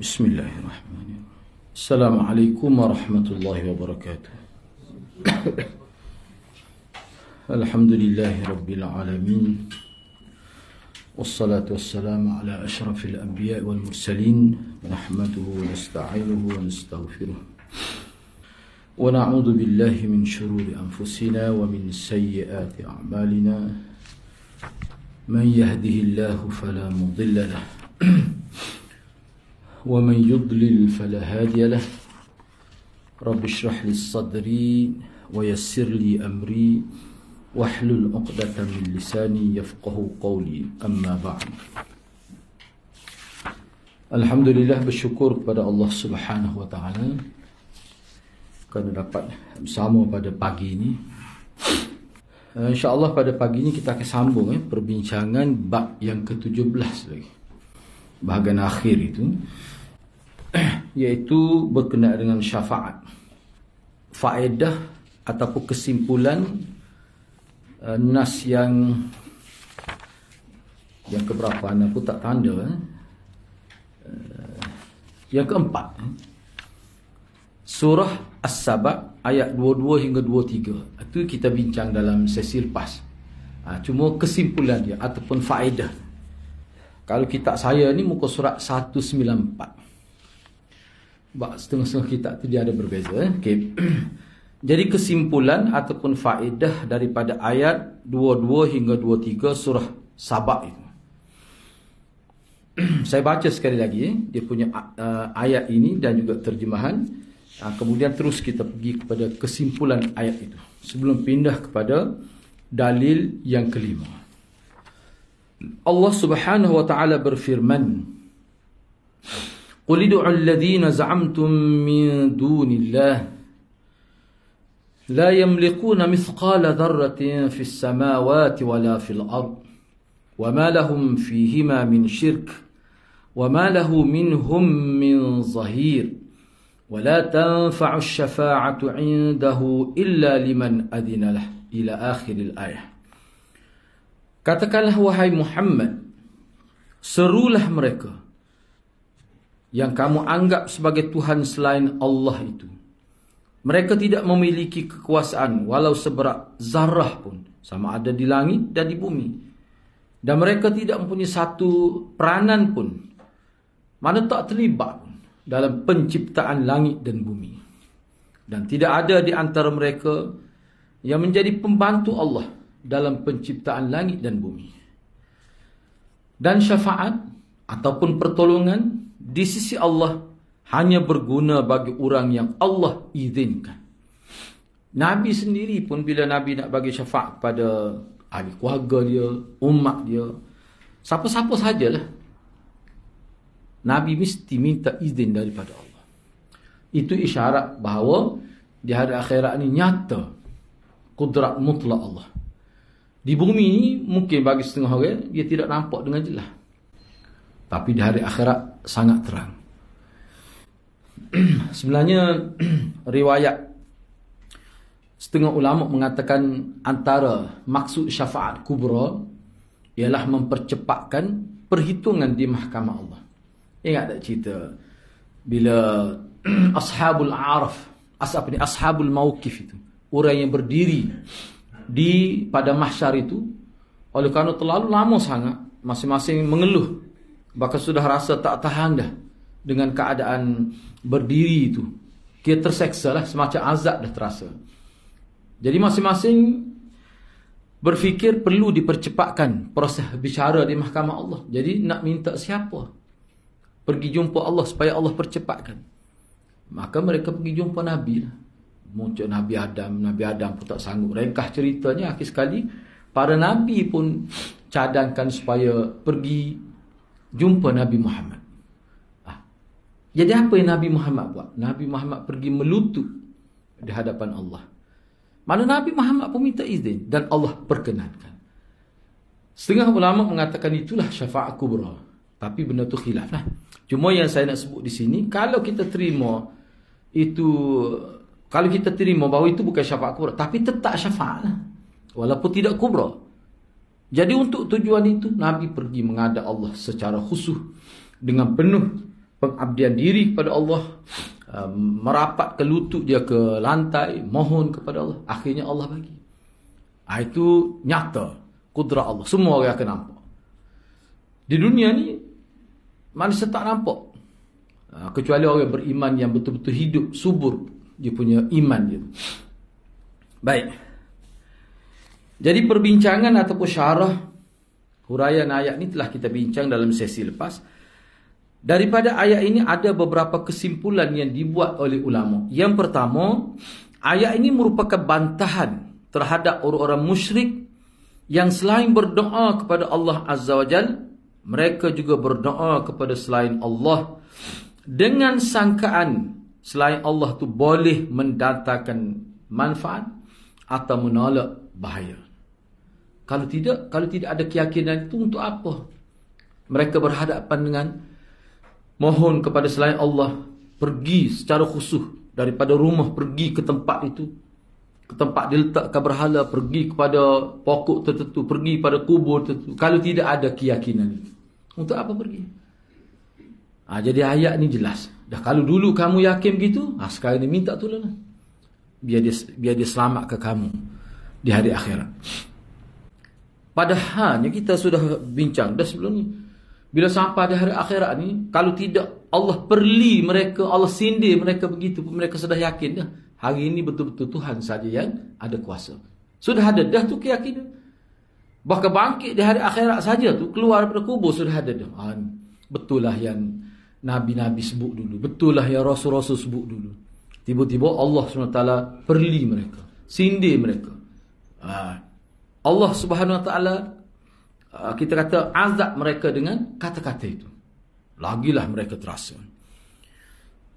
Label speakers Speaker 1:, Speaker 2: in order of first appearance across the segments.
Speaker 1: بسم الله الرحمن الرحيم السلام عليكم ورحمة الله وبركاته الحمد لله رب العالمين والصلاة والسلام على أشرف الأنبياء والمرسلين نحمده ونستعينه ونستغفره ونعوذ بالله من شرور أنفسنا ومن سيئات أعمالنا من يهده الله فلا مضل له ومن يضلل فلا هادي له رب اشرح لي صدري ويسر لي امري واحلل عقدة من لساني يفقه قولي اما بعد الحمد لله بالشكر kepada Allah Subhanahu wa taala kerana dapat bersama pada pagi ini eh, InsyaAllah pada pagi ini kita akan sambung eh, perbincangan bab yang ke-17 lagi. Bahagian akhir itu. iaitu berkenaan dengan syafaat. Faedah ataupun kesimpulan uh, nas yang yang keberapa anda pun tak tanda eh. uh, yang keempat eh. surah as-sabak ayat 22 hingga 23 itu kita bincang dalam sesi lepas ha, cuma kesimpulan dia ataupun faedah kalau kita saya ni muka surat 194 Bah, setengah-setengah kita tu dia ada berbeza. Eh? Okay. Jadi kesimpulan ataupun faedah daripada ayat 22 hingga 23 surah Sabak itu. Saya baca sekali lagi eh? dia punya uh, ayat ini dan juga terjemahan. Uh, kemudian terus kita pergi kepada kesimpulan ayat itu. Sebelum pindah kepada dalil yang kelima. Allah Subhanahu wa taala berfirman قل ادعوا الذين زعمتم من دون الله لا يملكون مثقال ذرة في السماوات ولا في الأرض وما لهم فيهما من شرك وما له منهم من ظهير ولا تنفع الشفاعة عنده إلا لمن أذن له إلى آخر الآية Katakanlah wahai Muhammad, serulah mereka yang kamu anggap sebagai Tuhan selain Allah itu. Mereka tidak memiliki kekuasaan walau seberat zarah pun sama ada di langit dan di bumi. Dan mereka tidak mempunyai satu peranan pun. Mana tak terlibat dalam penciptaan langit dan bumi. Dan tidak ada di antara mereka yang menjadi pembantu Allah dalam penciptaan langit dan bumi. Dan syafaat ataupun pertolongan di sisi Allah hanya berguna bagi orang yang Allah izinkan. Nabi sendiri pun bila Nabi nak bagi syafaat kepada ahli keluarga dia, umat dia, siapa-siapa sajalah. Nabi mesti minta izin daripada Allah. Itu isyarat bahawa di hari akhirat ini nyata kudrat mutlak Allah. Di bumi ini mungkin bagi setengah orang dia tidak nampak dengan jelas. Tapi di hari akhirat sangat terang Sebenarnya riwayat setengah ulama mengatakan antara maksud syafaat kubra ialah mempercepatkan perhitungan di mahkamah Allah. Ingat tak cerita bila ashabul araf, ashab ni ashabul mauqif itu, orang yang berdiri di pada mahsyar itu oleh kerana terlalu lama sangat masing-masing mengeluh Bahkan sudah rasa tak tahan dah Dengan keadaan berdiri itu Kita terseksa lah Semacam azab dah terasa Jadi masing-masing Berfikir perlu dipercepatkan Proses bicara di mahkamah Allah Jadi nak minta siapa Pergi jumpa Allah supaya Allah percepatkan Maka mereka pergi jumpa Nabi lah Muncul Nabi Adam Nabi Adam pun tak sanggup Rengkah ceritanya akhir sekali Para Nabi pun cadangkan supaya pergi jumpa Nabi Muhammad. Ah. Jadi apa yang Nabi Muhammad buat? Nabi Muhammad pergi melutut di hadapan Allah. Mana Nabi Muhammad pun minta izin dan Allah perkenankan. Setengah ulama mengatakan itulah syafaat kubra. Tapi benda tu khilaf lah. Cuma yang saya nak sebut di sini, kalau kita terima itu kalau kita terima bahawa itu bukan syafaat kubra tapi tetap syafaat lah. walaupun tidak kubra jadi untuk tujuan itu Nabi pergi mengada Allah secara khusus dengan penuh pengabdian diri kepada Allah eh, merapat ke lutut dia ke lantai mohon kepada Allah akhirnya Allah bagi ah, itu nyata kudrat Allah semua orang akan nampak di dunia ni manusia tak nampak ah, kecuali orang beriman yang betul-betul hidup subur dia punya iman dia baik jadi perbincangan ataupun syarah huraian ayat ini telah kita bincang dalam sesi lepas. Daripada ayat ini ada beberapa kesimpulan yang dibuat oleh ulama. Yang pertama, ayat ini merupakan bantahan terhadap orang-orang musyrik yang selain berdoa kepada Allah Azza wa Jal, mereka juga berdoa kepada selain Allah dengan sangkaan selain Allah tu boleh mendatangkan manfaat atau menolak bahaya. Kalau tidak, kalau tidak ada keyakinan itu untuk apa? Mereka berhadapan dengan mohon kepada selain Allah pergi secara khusus daripada rumah pergi ke tempat itu. Ke tempat diletakkan berhala, pergi kepada pokok tertentu, pergi pada kubur tertentu. Kalau tidak ada keyakinan itu. Untuk apa pergi? Ha, jadi ayat ni jelas. Dah kalau dulu kamu yakin begitu, ha, sekarang ni minta tolonglah. Biar dia biar dia selamatkan kamu di hari akhirat. Padahalnya kita sudah bincang dah sebelum ni. Bila sampai di hari akhirat ni, kalau tidak Allah perli mereka, Allah sindir mereka begitu pun mereka sudah yakin dah. Hari ini betul-betul Tuhan saja yang ada kuasa. Sudah ada dah tu keyakinan. Bahkan bangkit di hari akhirat saja tu keluar daripada kubur sudah ada dah. Ha, ah, betul lah yang Nabi-Nabi sebut dulu. Betul lah yang Rasul-Rasul sebut dulu. Tiba-tiba Allah SWT perli mereka. Sindir mereka. Haa. Ah, Allah Subhanahu Wa Taala uh, kita kata azab mereka dengan kata-kata itu. Lagilah mereka terasa.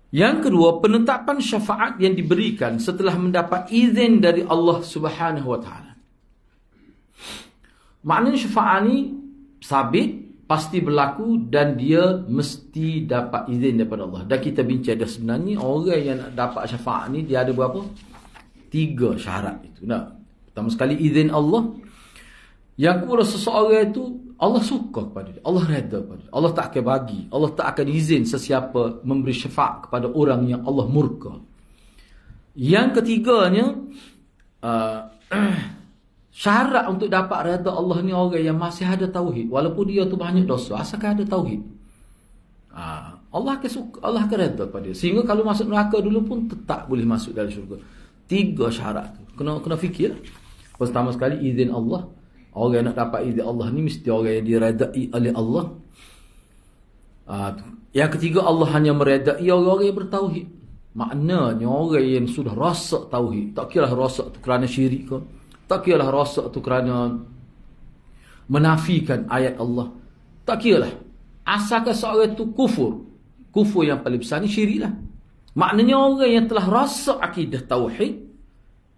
Speaker 1: Yang kedua, penetapan syafaat yang diberikan setelah mendapat izin dari Allah Subhanahu Wa Taala. Maknanya syafaat ini sabit, pasti berlaku dan dia mesti dapat izin daripada Allah. Dan kita bincang dah sebenarnya orang yang dapat syafaat ini dia ada berapa? Tiga syarat itu. Nah. Pertama sekali izin Allah Yang aku rasa seorang itu Allah suka kepada dia Allah reda kepada dia Allah tak akan bagi Allah tak akan izin sesiapa memberi syafaat kepada orang yang Allah murka Yang ketiganya uh, Syarat untuk dapat reda Allah ni orang yang masih ada tauhid Walaupun dia tu banyak dosa Asalkan ada tauhid ah, Allah akan suka, Allah akan reda pada dia. Sehingga kalau masuk neraka dulu pun tetap boleh masuk dalam syurga. Tiga syarat tu. Kena kena fikir. Lah. Pertama sekali izin Allah. Orang nak dapat izin Allah ni mesti orang yang diredai oleh Allah. Ah, yang ketiga Allah hanya meredai orang-orang yang bertauhid. Maknanya orang yang sudah rasak tauhid. Tak kira rasak tu kerana syirik ke. Tak kira rasak tu kerana menafikan ayat Allah. Tak kira lah. Asalkan seorang tu kufur. Kufur yang paling besar ni syirik lah. Maknanya orang yang telah rosak akidah tauhid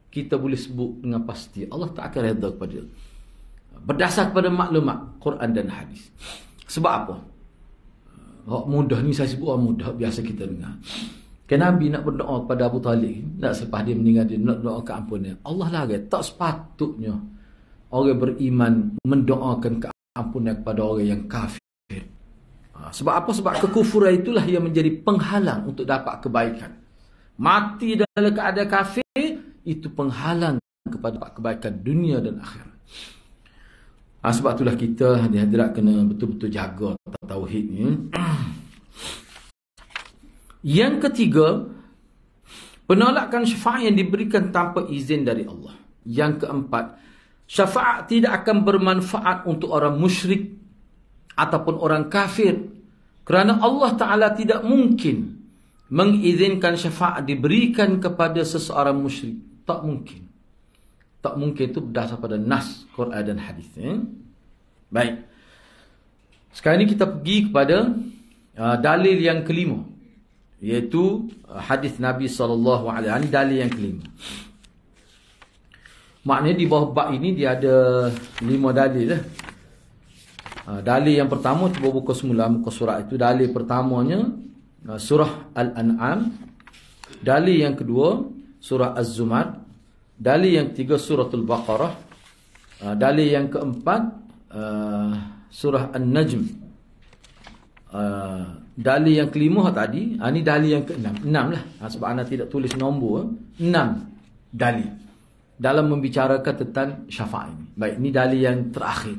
Speaker 1: kita boleh sebut dengan pasti Allah tak akan redha kepada berdasar kepada maklumat Quran dan hadis sebab apa Hak ah, mudah ni saya sebut mudah biasa kita dengar Kan Nabi nak berdoa kepada Abu Talib Nak selepas dia meninggal dia nak doa keampunan Allah lah kata tak sepatutnya Orang beriman mendoakan keampunan kepada orang yang kafir ah, Sebab apa? Sebab kekufuran itulah yang menjadi penghalang untuk dapat kebaikan Mati dalam keadaan kafir itu penghalang kepada kebaikan dunia dan akhirat. Ha, sebab itulah kita hadirat kena betul-betul jaga tauhid ni. Yang ketiga, penolakan syafaat yang diberikan tanpa izin dari Allah. Yang keempat, syafaat tidak akan bermanfaat untuk orang musyrik ataupun orang kafir kerana Allah Taala tidak mungkin mengizinkan syafaat diberikan kepada seseorang musyrik. Tak mungkin. Tak mungkin itu berdasar pada nas Quran dan hadis. Eh? Baik. Sekarang ni kita pergi kepada uh, dalil yang kelima iaitu uh, hadis Nabi sallallahu alaihi wasallam dalil yang kelima. Maknanya di bawah bab ini dia ada lima dalil lah. Uh, dalil yang pertama cuba buka semula muka surat itu dalil pertamanya uh, surah Al-An'am. Dalil yang kedua surah Az-Zumar dalil yang ketiga Al Baqarah ah, dalil yang keempat ah, surah An-Najm ah, dalil yang kelima tadi ini dalil yang keenam enam lah sebab anda tidak tulis nombor eh. enam dalil dalam membicarakan tentang syafaat ini baik ini dalil yang terakhir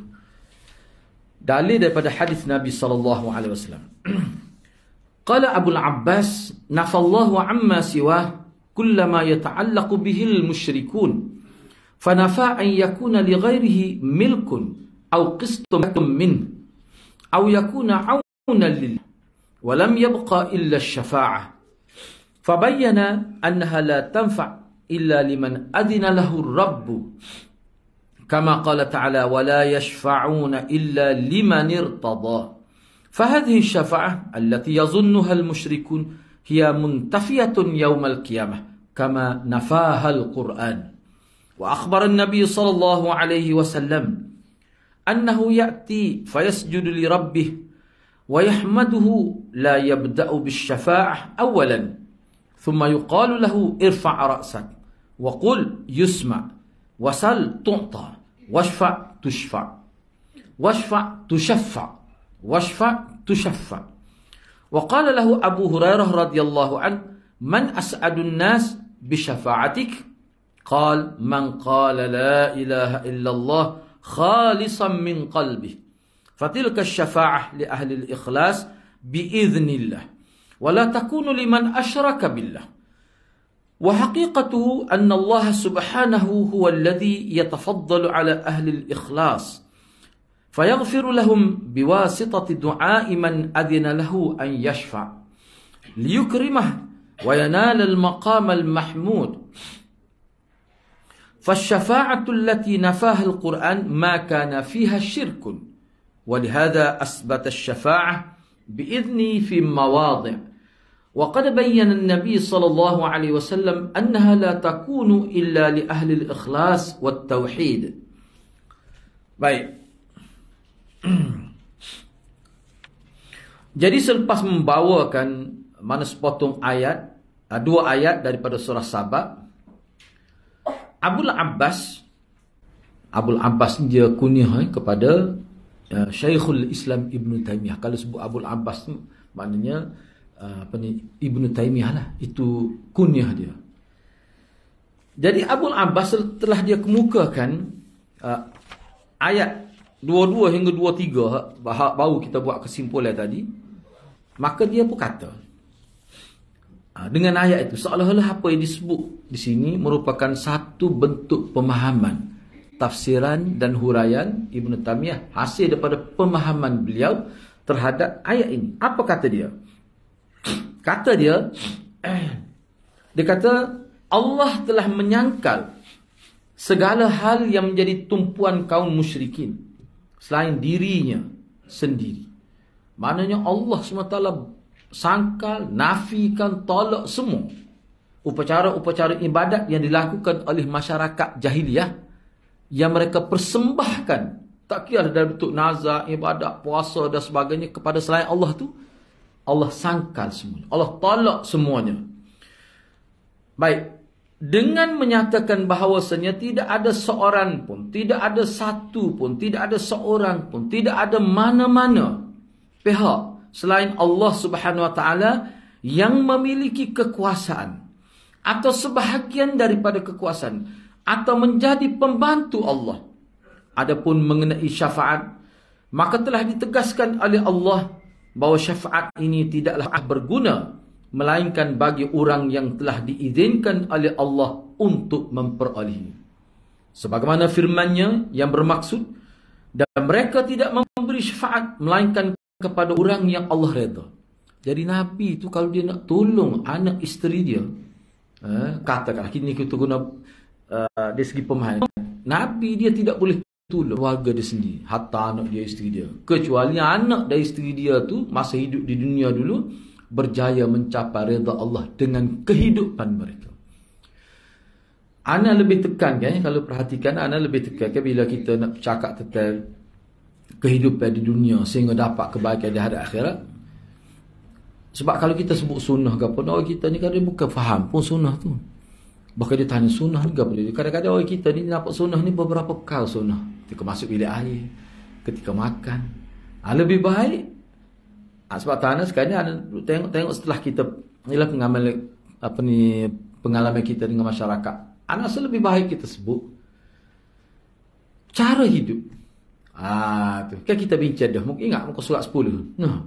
Speaker 1: dalil daripada hadis Nabi sallallahu alaihi wasallam qala Abu Al Abbas nafallahu amma siwahu كل ما يتعلق به المشركون فنفى أن يكون لغيره ملك أو قسط منه أو يكون عونا لله ولم يبقى إلا الشفاعة فبين أنها لا تنفع إلا لمن أذن له الرب كما قال تعالى ولا يشفعون إلا لمن ارتضى فهذه الشفاعة التي يظنها المشركون هي منتفية يوم القيامة كما نفاها القرآن وأخبر النبي صلى الله عليه وسلم أنه يأتي فيسجد لربه ويحمده لا يبدأ بالشفاعة أولا ثم يقال له ارفع رأسك وقل يسمع وسل تعطى واشفع تشفع واشفع تشفع واشفع تشفع وقال له أبو هريرة رضي الله عنه من أسعد الناس بشفاعتك قال من قال لا إله إلا الله خالصا من قلبه فتلك الشفاعة لأهل الإخلاص بإذن الله ولا تكون لمن أشرك بالله وحقيقته أن الله سبحانه هو الذي يتفضل على أهل الإخلاص فيغفر لهم بواسطة دعاء من أذن له أن يشفع ليكرمه وينال المقام المحمود فالشفاعة التي نفاها القرآن ما كان فيها شرك ولهذا أثبت الشفاعة بإذني في مواضع وقد بين النبي صلى الله عليه وسلم أنها لا تكون إلا لأهل الإخلاص والتوحيد Baik. Jadi selepas membawakan mana sepotong ayat Ah, dua ayat daripada surah Saba. Abdul Abbas Abdul Abbas dia kunyah eh, kepada uh, Syekhul Islam Ibn Taimiyah. Kalau sebut Abdul Abbas tu maknanya uh, apa ni Ibn Taimiyah lah. Itu kunyah dia. Jadi Abdul Abbas setelah dia kemukakan uh, ayat 22 hingga 23 baru kita buat kesimpulan tadi. Maka dia pun kata, Ah, dengan ayat itu, seolah-olah apa yang disebut di sini merupakan satu bentuk pemahaman tafsiran dan huraian Ibn Tamiyah hasil daripada pemahaman beliau terhadap ayat ini. Apa kata dia? Kata dia, dia kata Allah telah menyangkal segala hal yang menjadi tumpuan kaum musyrikin selain dirinya sendiri. Maknanya Allah SWT sangkal, nafikan, tolak semua upacara-upacara ibadat yang dilakukan oleh masyarakat jahiliah yang mereka persembahkan tak kira dalam bentuk nazar, ibadat, puasa dan sebagainya kepada selain Allah tu Allah sangkal semuanya. Allah tolak semuanya. Baik. Dengan menyatakan bahawasanya tidak ada seorang pun, tidak ada satu pun, tidak ada seorang pun, tidak ada mana-mana pihak selain Allah Subhanahu wa taala yang memiliki kekuasaan atau sebahagian daripada kekuasaan atau menjadi pembantu Allah adapun mengenai syafaat maka telah ditegaskan oleh Allah bahawa syafaat ini tidaklah berguna melainkan bagi orang yang telah diizinkan oleh Allah untuk memperolehi sebagaimana firman-Nya yang bermaksud dan mereka tidak memberi syafaat melainkan kepada orang yang Allah redha. Jadi Nabi itu kalau dia nak tolong anak isteri dia, eh, katakan katakanlah kini kita guna uh, eh, dari segi pemahaman. Nabi dia tidak boleh tolong keluarga dia sendiri. Hatta anak dia, isteri dia. Kecuali anak dan isteri dia tu masa hidup di dunia dulu, berjaya mencapai redha Allah dengan kehidupan mereka. Ana lebih tekan kan, kalau perhatikan, Ana lebih tekan kan bila kita nak cakap tentang kehidupan di dunia sehingga dapat kebaikan di hari akhirat sebab kalau kita sebut sunnah ke apa orang kita ni kadang bukan faham pun sunnah tu bahkan dia tanya sunnah ni apa kadang-kadang orang kita ni nampak sunnah ni beberapa kali sunnah ketika masuk bilik air ketika makan ha, lebih baik ha, sebab tanah sekarang ni tengok-tengok setelah kita inilah pengamal apa ni pengalaman kita dengan masyarakat anak ha, lebih baik kita sebut cara hidup Ha, tu. Kan kita bincang dah. Mungkin ingat muka surat 10. Nah.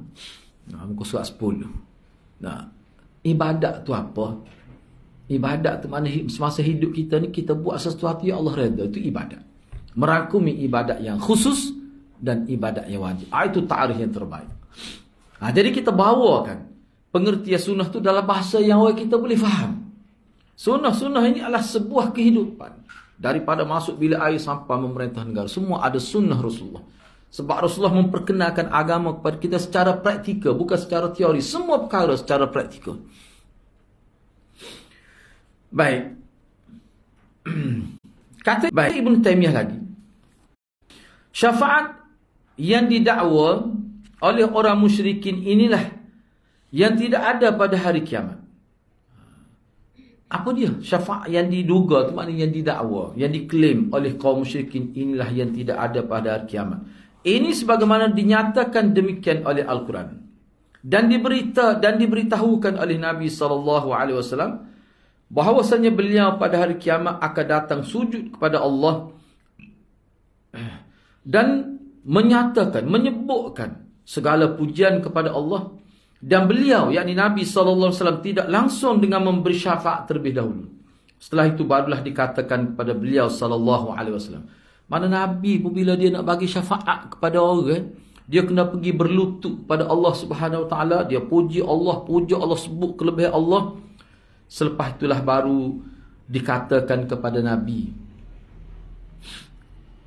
Speaker 1: Nah, muka surat 10. Nah. Ibadat tu apa? Ibadat tu mana semasa hidup kita ni kita buat sesuatu yang Allah reda. Itu ibadat. Merangkumi ibadat yang khusus dan ibadat yang wajib. Ha, itu ta'arif yang terbaik. Ha, jadi kita bawa kan, pengertian sunnah tu dalam bahasa yang kita boleh faham. Sunnah-sunnah ini adalah sebuah kehidupan daripada masuk bila air sampah memerintah negara semua ada sunnah Rasulullah sebab Rasulullah memperkenalkan agama kepada kita secara praktikal bukan secara teori semua perkara secara praktikal baik kata baik Ibn Taymiyah lagi syafaat yang didakwa oleh orang musyrikin inilah yang tidak ada pada hari kiamat apa dia? Syafaat yang diduga tu maknanya yang didakwa, yang diklaim oleh kaum musyrikin inilah yang tidak ada pada hari kiamat. Ini sebagaimana dinyatakan demikian oleh Al-Quran. Dan diberita dan diberitahukan oleh Nabi SAW bahawasanya beliau pada hari kiamat akan datang sujud kepada Allah dan menyatakan, menyebutkan segala pujian kepada Allah dan beliau, yakni Nabi SAW tidak langsung dengan memberi syafaat terlebih dahulu. Setelah itu barulah dikatakan kepada beliau SAW. Mana Nabi pun bila dia nak bagi syafaat kepada orang, eh, dia kena pergi berlutut pada Allah Subhanahu Wa Taala. Dia puji Allah, puji Allah sebut kelebih Allah. Selepas itulah baru dikatakan kepada Nabi.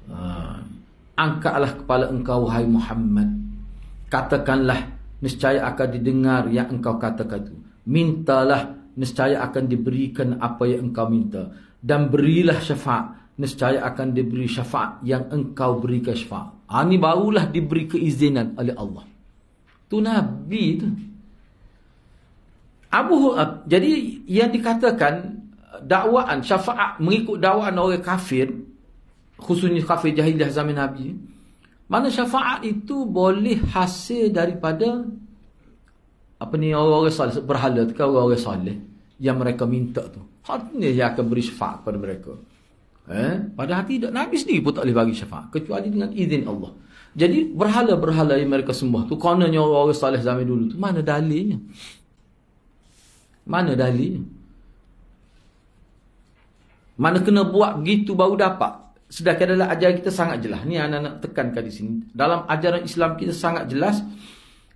Speaker 1: Ah, angkatlah kepala engkau, hai Muhammad. Katakanlah, Niscaya akan didengar yang engkau katakan itu Mintalah Niscaya akan diberikan apa yang engkau minta Dan berilah syafaat Niscaya akan diberi syafaat Yang engkau berikan syafaat ha, Ini barulah diberi keizinan oleh Allah Itu Nabi itu Abu, ah, Jadi yang dikatakan ah, Dakwaan syafaat Mengikut dakwaan orang kafir Khususnya kafir jahiliah zaman Nabi mana syafaat itu boleh hasil daripada apa ni orang-orang soleh berhala tu kan, orang-orang soleh yang mereka minta tu. Hatinya dia akan beri syafaat pada mereka. Eh? Padahal tidak Nabi sendiri pun tak boleh bagi syafaat kecuali dengan izin Allah. Jadi berhala-berhala yang mereka sembah tu kononnya orang-orang soleh zaman dulu tu mana dalilnya? Mana dalilnya? Mana kena buat gitu baru dapat? sedangkan adalah ajaran kita sangat jelas. Ni anak-anak tekankan di sini. Dalam ajaran Islam kita sangat jelas.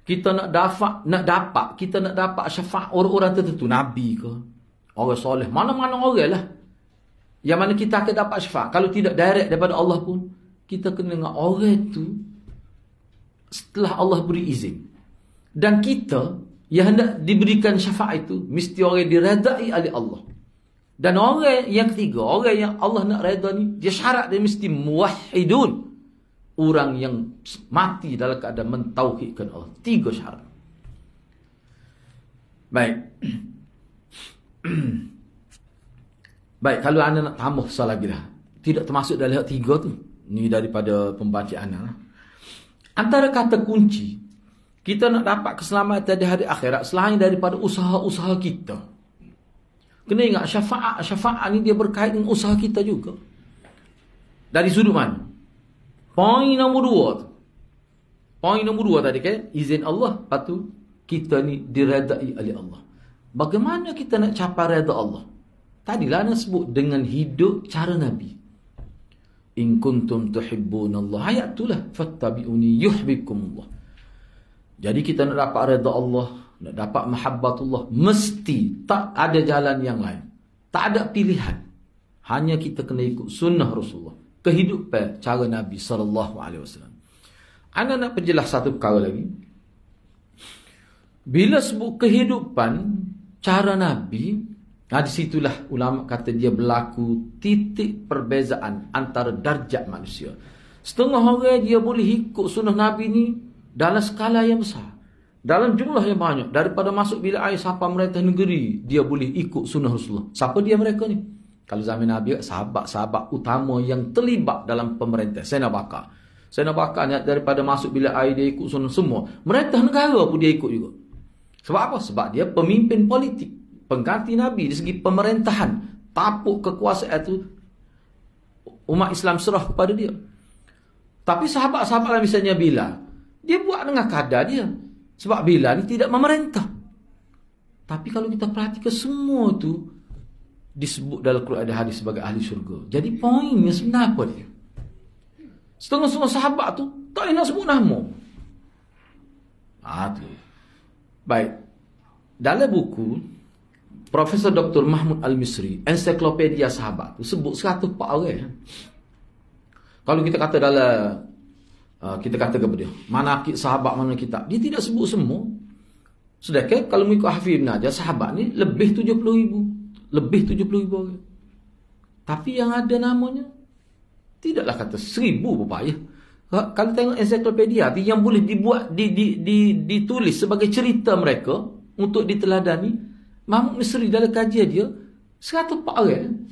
Speaker 1: Kita nak dapat, nak dapat, kita nak dapat syafaat orang-orang tertentu. Nabi ke? Orang soleh. Mana-mana orang lah. Yang mana kita akan dapat syafaat. Kalau tidak direct daripada Allah pun, kita kena dengan orang itu setelah Allah beri izin. Dan kita yang hendak diberikan syafaat itu, mesti orang diredai oleh Allah. Dan orang yang ketiga, orang yang Allah nak reda ni, dia syarat dia mesti muwahidun. Orang yang mati dalam keadaan mentauhidkan Allah. Tiga syarat. Baik. Baik, kalau anda nak tambah soal lagi lah. Tidak termasuk dalam hak tiga tu. Ni daripada pembaca anda lah. Antara kata kunci, kita nak dapat keselamatan di hari akhirat selain daripada usaha-usaha kita. Kena ingat syafaat syafaat ni dia berkait dengan usaha kita juga. Dari sudut mana? Poin nombor dua tu. Poin nombor dua tadi kan? Izin Allah. Lepas tu kita ni diredai oleh Allah. Bagaimana kita nak capai reda Allah? Tadilah nak sebut dengan hidup cara Nabi. In kuntum tuhibbun Allah. Ayat tu lah. Fattabi'uni yuhbikum Allah. Jadi kita nak dapat reda Allah. Nak dapat mahabbatullah mesti tak ada jalan yang lain. Tak ada pilihan. Hanya kita kena ikut sunnah Rasulullah. Kehidupan cara Nabi saw. Anda nak perjelas satu perkara lagi. Bila sebut kehidupan cara Nabi, nah di situlah ulama kata dia berlaku titik perbezaan antara darjat manusia. Setengah orang dia boleh ikut sunnah Nabi ni dalam skala yang besar. Dalam jumlah yang banyak Daripada masuk bila air Siapa mereka negeri Dia boleh ikut sunnah Rasulullah Siapa dia mereka ni? Kalau zaman Nabi Sahabat-sahabat utama Yang terlibat dalam pemerintah nak Bakar Sena Bakar ni Daripada masuk bila air Dia ikut sunnah semua Mereka negara pun dia ikut juga Sebab apa? Sebab dia pemimpin politik Pengganti Nabi Di segi pemerintahan Tapuk kekuasaan itu Umat Islam serah kepada dia Tapi sahabat-sahabat lah misalnya bila Dia buat dengan kadar dia sebab Bilal ni tidak memerintah. Tapi kalau kita perhatikan semua tu disebut dalam Quran dan hadis sebagai ahli syurga. Jadi poinnya sebenarnya apa dia? Setengah-setengah sahabat tu tak nak sebut nama. Ah tu. Baik. Dalam buku Profesor Dr. Mahmud Al-Misri, ensiklopedia sahabat tu sebut 104 orang. Kalau kita kata dalam Ah, kita kata kepada dia mana sahabat mana kita dia tidak sebut semua sedekah kan? kalau mengikut Hafiz Ibn Hajar sahabat ni lebih 70 ribu lebih 70 ribu orang tapi yang ada namanya tidaklah kata seribu berpayah ha, kalau tengok ensiklopedia yang boleh dibuat di, di, di, ditulis sebagai cerita mereka untuk diteladani Mahmud Misri dalam kajian dia 104 orang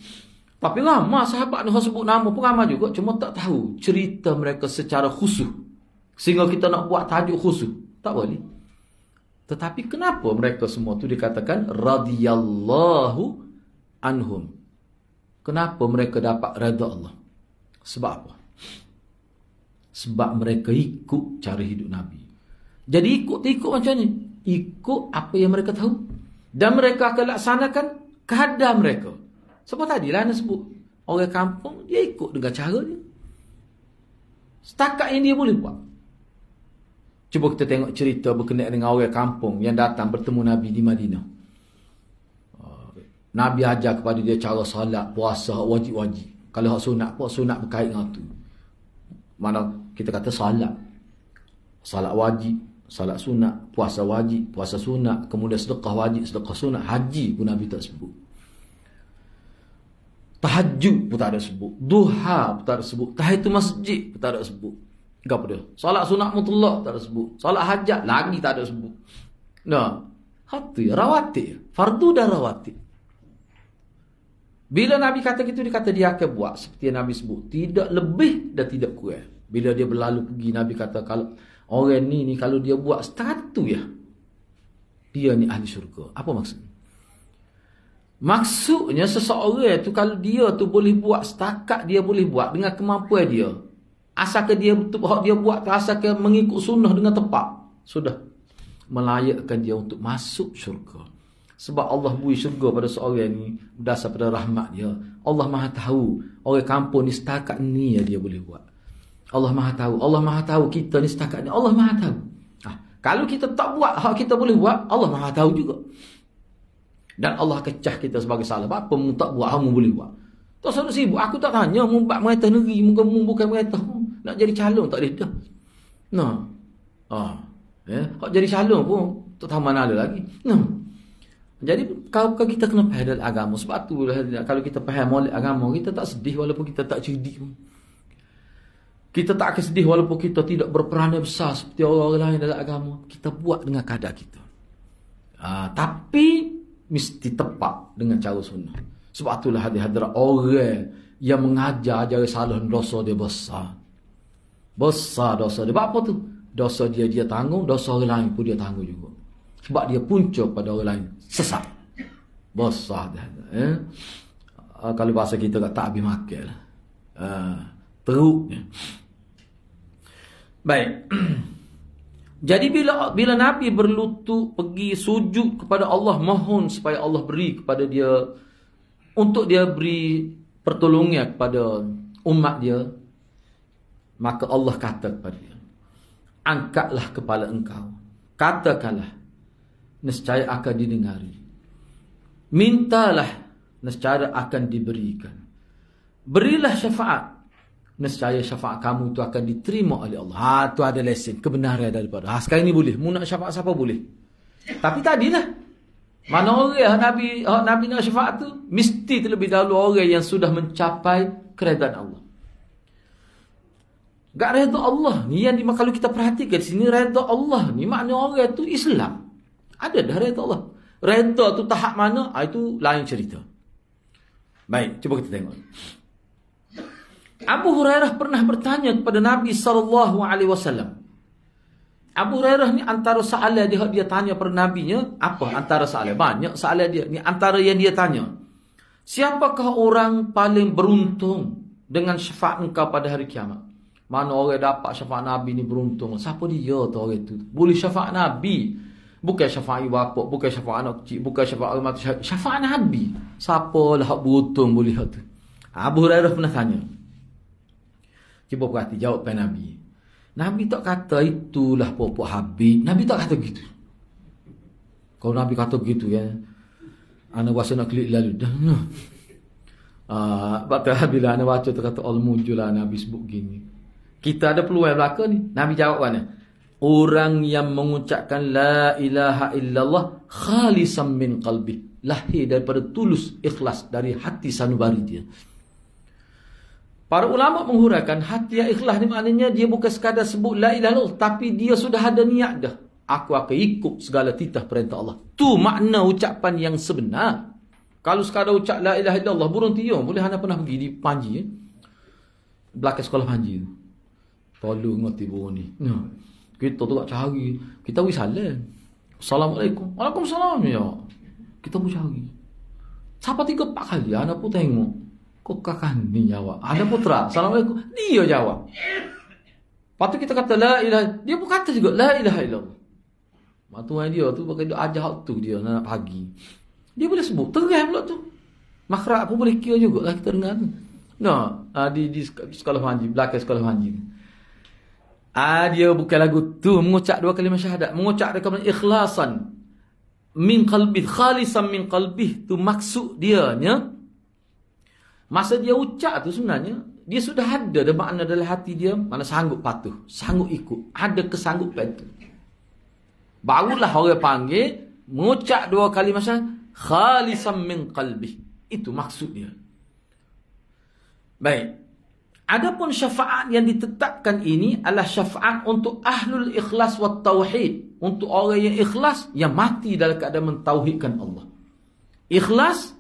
Speaker 1: tapi lama sahabat ni sebut nama pun ramai juga cuma tak tahu cerita mereka secara khusus. Sehingga kita nak buat tajuk khusus. Tak boleh. Tetapi kenapa mereka semua tu dikatakan radhiyallahu anhum? Kenapa mereka dapat redha Allah? Sebab apa? Sebab mereka ikut cara hidup Nabi. Jadi ikut tak ikut macam ni? Ikut apa yang mereka tahu. Dan mereka akan laksanakan kehadar mereka. Sebab tadi lah sebut. Orang kampung, dia ikut dengan cara dia. Setakat yang dia boleh buat. Cuba kita tengok cerita berkenaan dengan orang kampung yang datang bertemu Nabi di Madinah. Ah, Nabi ajar kepada dia cara salat, puasa, wajib-wajib. Kalau hak sunat pun, sunat berkait dengan tu. Mana kita kata salat. Salat wajib, salat sunat, puasa wajib, puasa sunat, kemudian sedekah wajib, sedekah sunat, haji pun Nabi tak sebut. Tahajud pun tak ada sebut. Duha pun tak ada sebut. Tahitul masjid pun tak ada sebut. Apa dia? Salat sunat mutlak tak ada sebut. Salat hajat lagi tak ada sebut. Nah. Hati ya. Rawati. Fardu dah rawati. Bila Nabi kata gitu, dia kata dia akan buat seperti yang Nabi sebut. Tidak lebih dan tidak kurang. Bila dia berlalu pergi, Nabi kata kalau orang ni ni kalau dia buat satu ya. Dia ni ahli syurga. Apa maksudnya? Maksudnya seseorang tu kalau dia tu boleh buat setakat dia boleh buat dengan kemampuan dia. Asalkan dia hak dia buat tu asalkan mengikut sunnah dengan tepat. Sudah melayakkan dia untuk masuk syurga. Sebab Allah bui syurga pada seorang ni berdasar pada rahmat dia. Allah Maha tahu orang kampung ni setakat ni yang dia boleh buat. Allah Maha tahu, Allah Maha tahu kita ni setakat ni. Allah Maha tahu. Ah, kalau kita tak buat hak kita boleh buat, Allah Maha tahu juga. Dan Allah kecah kita sebagai salah. Apa mu tak buat, kamu boleh buat. Tak selalu sibuk. Aku tak tanya, mu buat meretah negeri. Mungkin mu bukan meretah. Nak jadi calon tak ada No. Nah. Ah. Eh. Kalau jadi calon pun, tak tahu mana ada lagi. Nah. Jadi kalau kita kena faham agama sebab tu lah, kalau kita faham molek agama kita tak sedih walaupun kita tak cedih. Kita tak akan sedih walaupun kita tidak berperan besar seperti orang, lain dalam agama. Kita buat dengan kadar kita. Uh, tapi mesti tepat dengan cara sunnah. Sebab itulah hadirat orang yang mengajar ajar salah dosa dia besar. Besar dosa dia. Sebab apa tu? Dosa dia dia tanggung, dosa orang lain pun dia tanggung juga. Sebab dia punca pada orang lain. Sesat. Besar dia. Eh? Uh, kalau bahasa kita tak habis makan lah. Uh, teruknya. Baik. Jadi bila bila Nabi berlutut pergi sujud kepada Allah mohon supaya Allah beri kepada dia untuk dia beri pertolongan kepada umat dia maka Allah kata kepada dia angkatlah kepala engkau katakanlah nescaya akan didengari mintalah nescaya akan diberikan berilah syafaat nescaya syafaat kamu itu akan diterima oleh Allah. Ha tu ada lesson kebenaran daripada. Ha sekarang ni boleh. Mu nak syafaat siapa boleh. Tapi tadilah. Mana orang Nabi Nabi nak syafaat tu mesti terlebih dahulu orang yang sudah mencapai keredaan Allah. Gak redha Allah ni yang dimak kalau kita perhatikan sini redha Allah ni makna orang tu Islam. Ada dah redha Allah. Redha tu tahap mana? Ha, itu lain cerita. Baik, cuba kita tengok. Abu Hurairah pernah bertanya kepada Nabi sallallahu alaihi wasallam. Abu Hurairah ni antara soalan dia dia tanya kepada Nabi nya, apa antara soalan? Banyak soalan dia. Ni antara yang dia tanya. Siapakah orang paling beruntung dengan syafaat engkau pada hari kiamat? Mana orang dapat syafaat Nabi ni beruntung? Siapa dia tu orang itu? Boleh syafaat Nabi. Bukan syafaat ibu bapa, bukan syafaat anak kecil, bukan syafaat almarhum, syafaat Nabi. Siapa lah beruntung boleh tu? Abu Hurairah pernah tanya. Cuba perhati jawapan Nabi. Nabi tak kata itulah popok Habib. Nabi tak kata gitu. Kalau Nabi kata gitu ya. Ana wasa nak klik lalu dah. Ah, bakal bila ana waktu tu kata al lah Nabi sebut gini. Kita ada peluang belaka ni. Nabi jawab mana? Orang yang mengucapkan la ilaha illallah khalisam min qalbi. Lahir daripada tulus ikhlas dari hati sanubari dia. Para ulama menghuraikan hati yang ikhlas ni maknanya dia bukan sekadar sebut la ilaha illallah tapi dia sudah ada niat dah. Aku akan ikut segala titah perintah Allah. Tu makna ucapan yang sebenar. Kalau sekadar ucap la ilaha illallah burung tiung boleh anda pernah pergi di panji ya? Belakang sekolah panji tu. Tolong ngerti burung ni. Ya. Kita tu tak cari. Kita pergi salam. Assalamualaikum. Waalaikumsalam ya. Kita pun cari. Sampai tiga empat kali anda pun tengok kok kakak ni jawab ada putra assalamualaikum dia jawab patu kita kata la ilaha dia pun kata juga la ilaha illallah matu dia tu pakai dia ajar tu dia nak pagi dia boleh sebut terang pula tu makhraj pun boleh kira jugalah kita dengar tu no ah, di di sekolah haji belakang sekolah haji Ah dia bukan lagu tu mengucap dua kalimah syahadat mengucap dengan kalimah ikhlasan min qalbi khalisan min qalbi tu maksud dia ya? Masa dia ucap tu sebenarnya dia sudah ada dah makna dalam hati dia mana sanggup patuh, sanggup ikut, ada kesanggupan tu. Barulah orang panggil mengucap dua kali masa khalisam min qalbi. Itu maksudnya. Baik. Adapun syafaat yang ditetapkan ini adalah syafaat untuk ahlul ikhlas wa tauhid, untuk orang yang ikhlas yang mati dalam keadaan mentauhidkan Allah. Ikhlas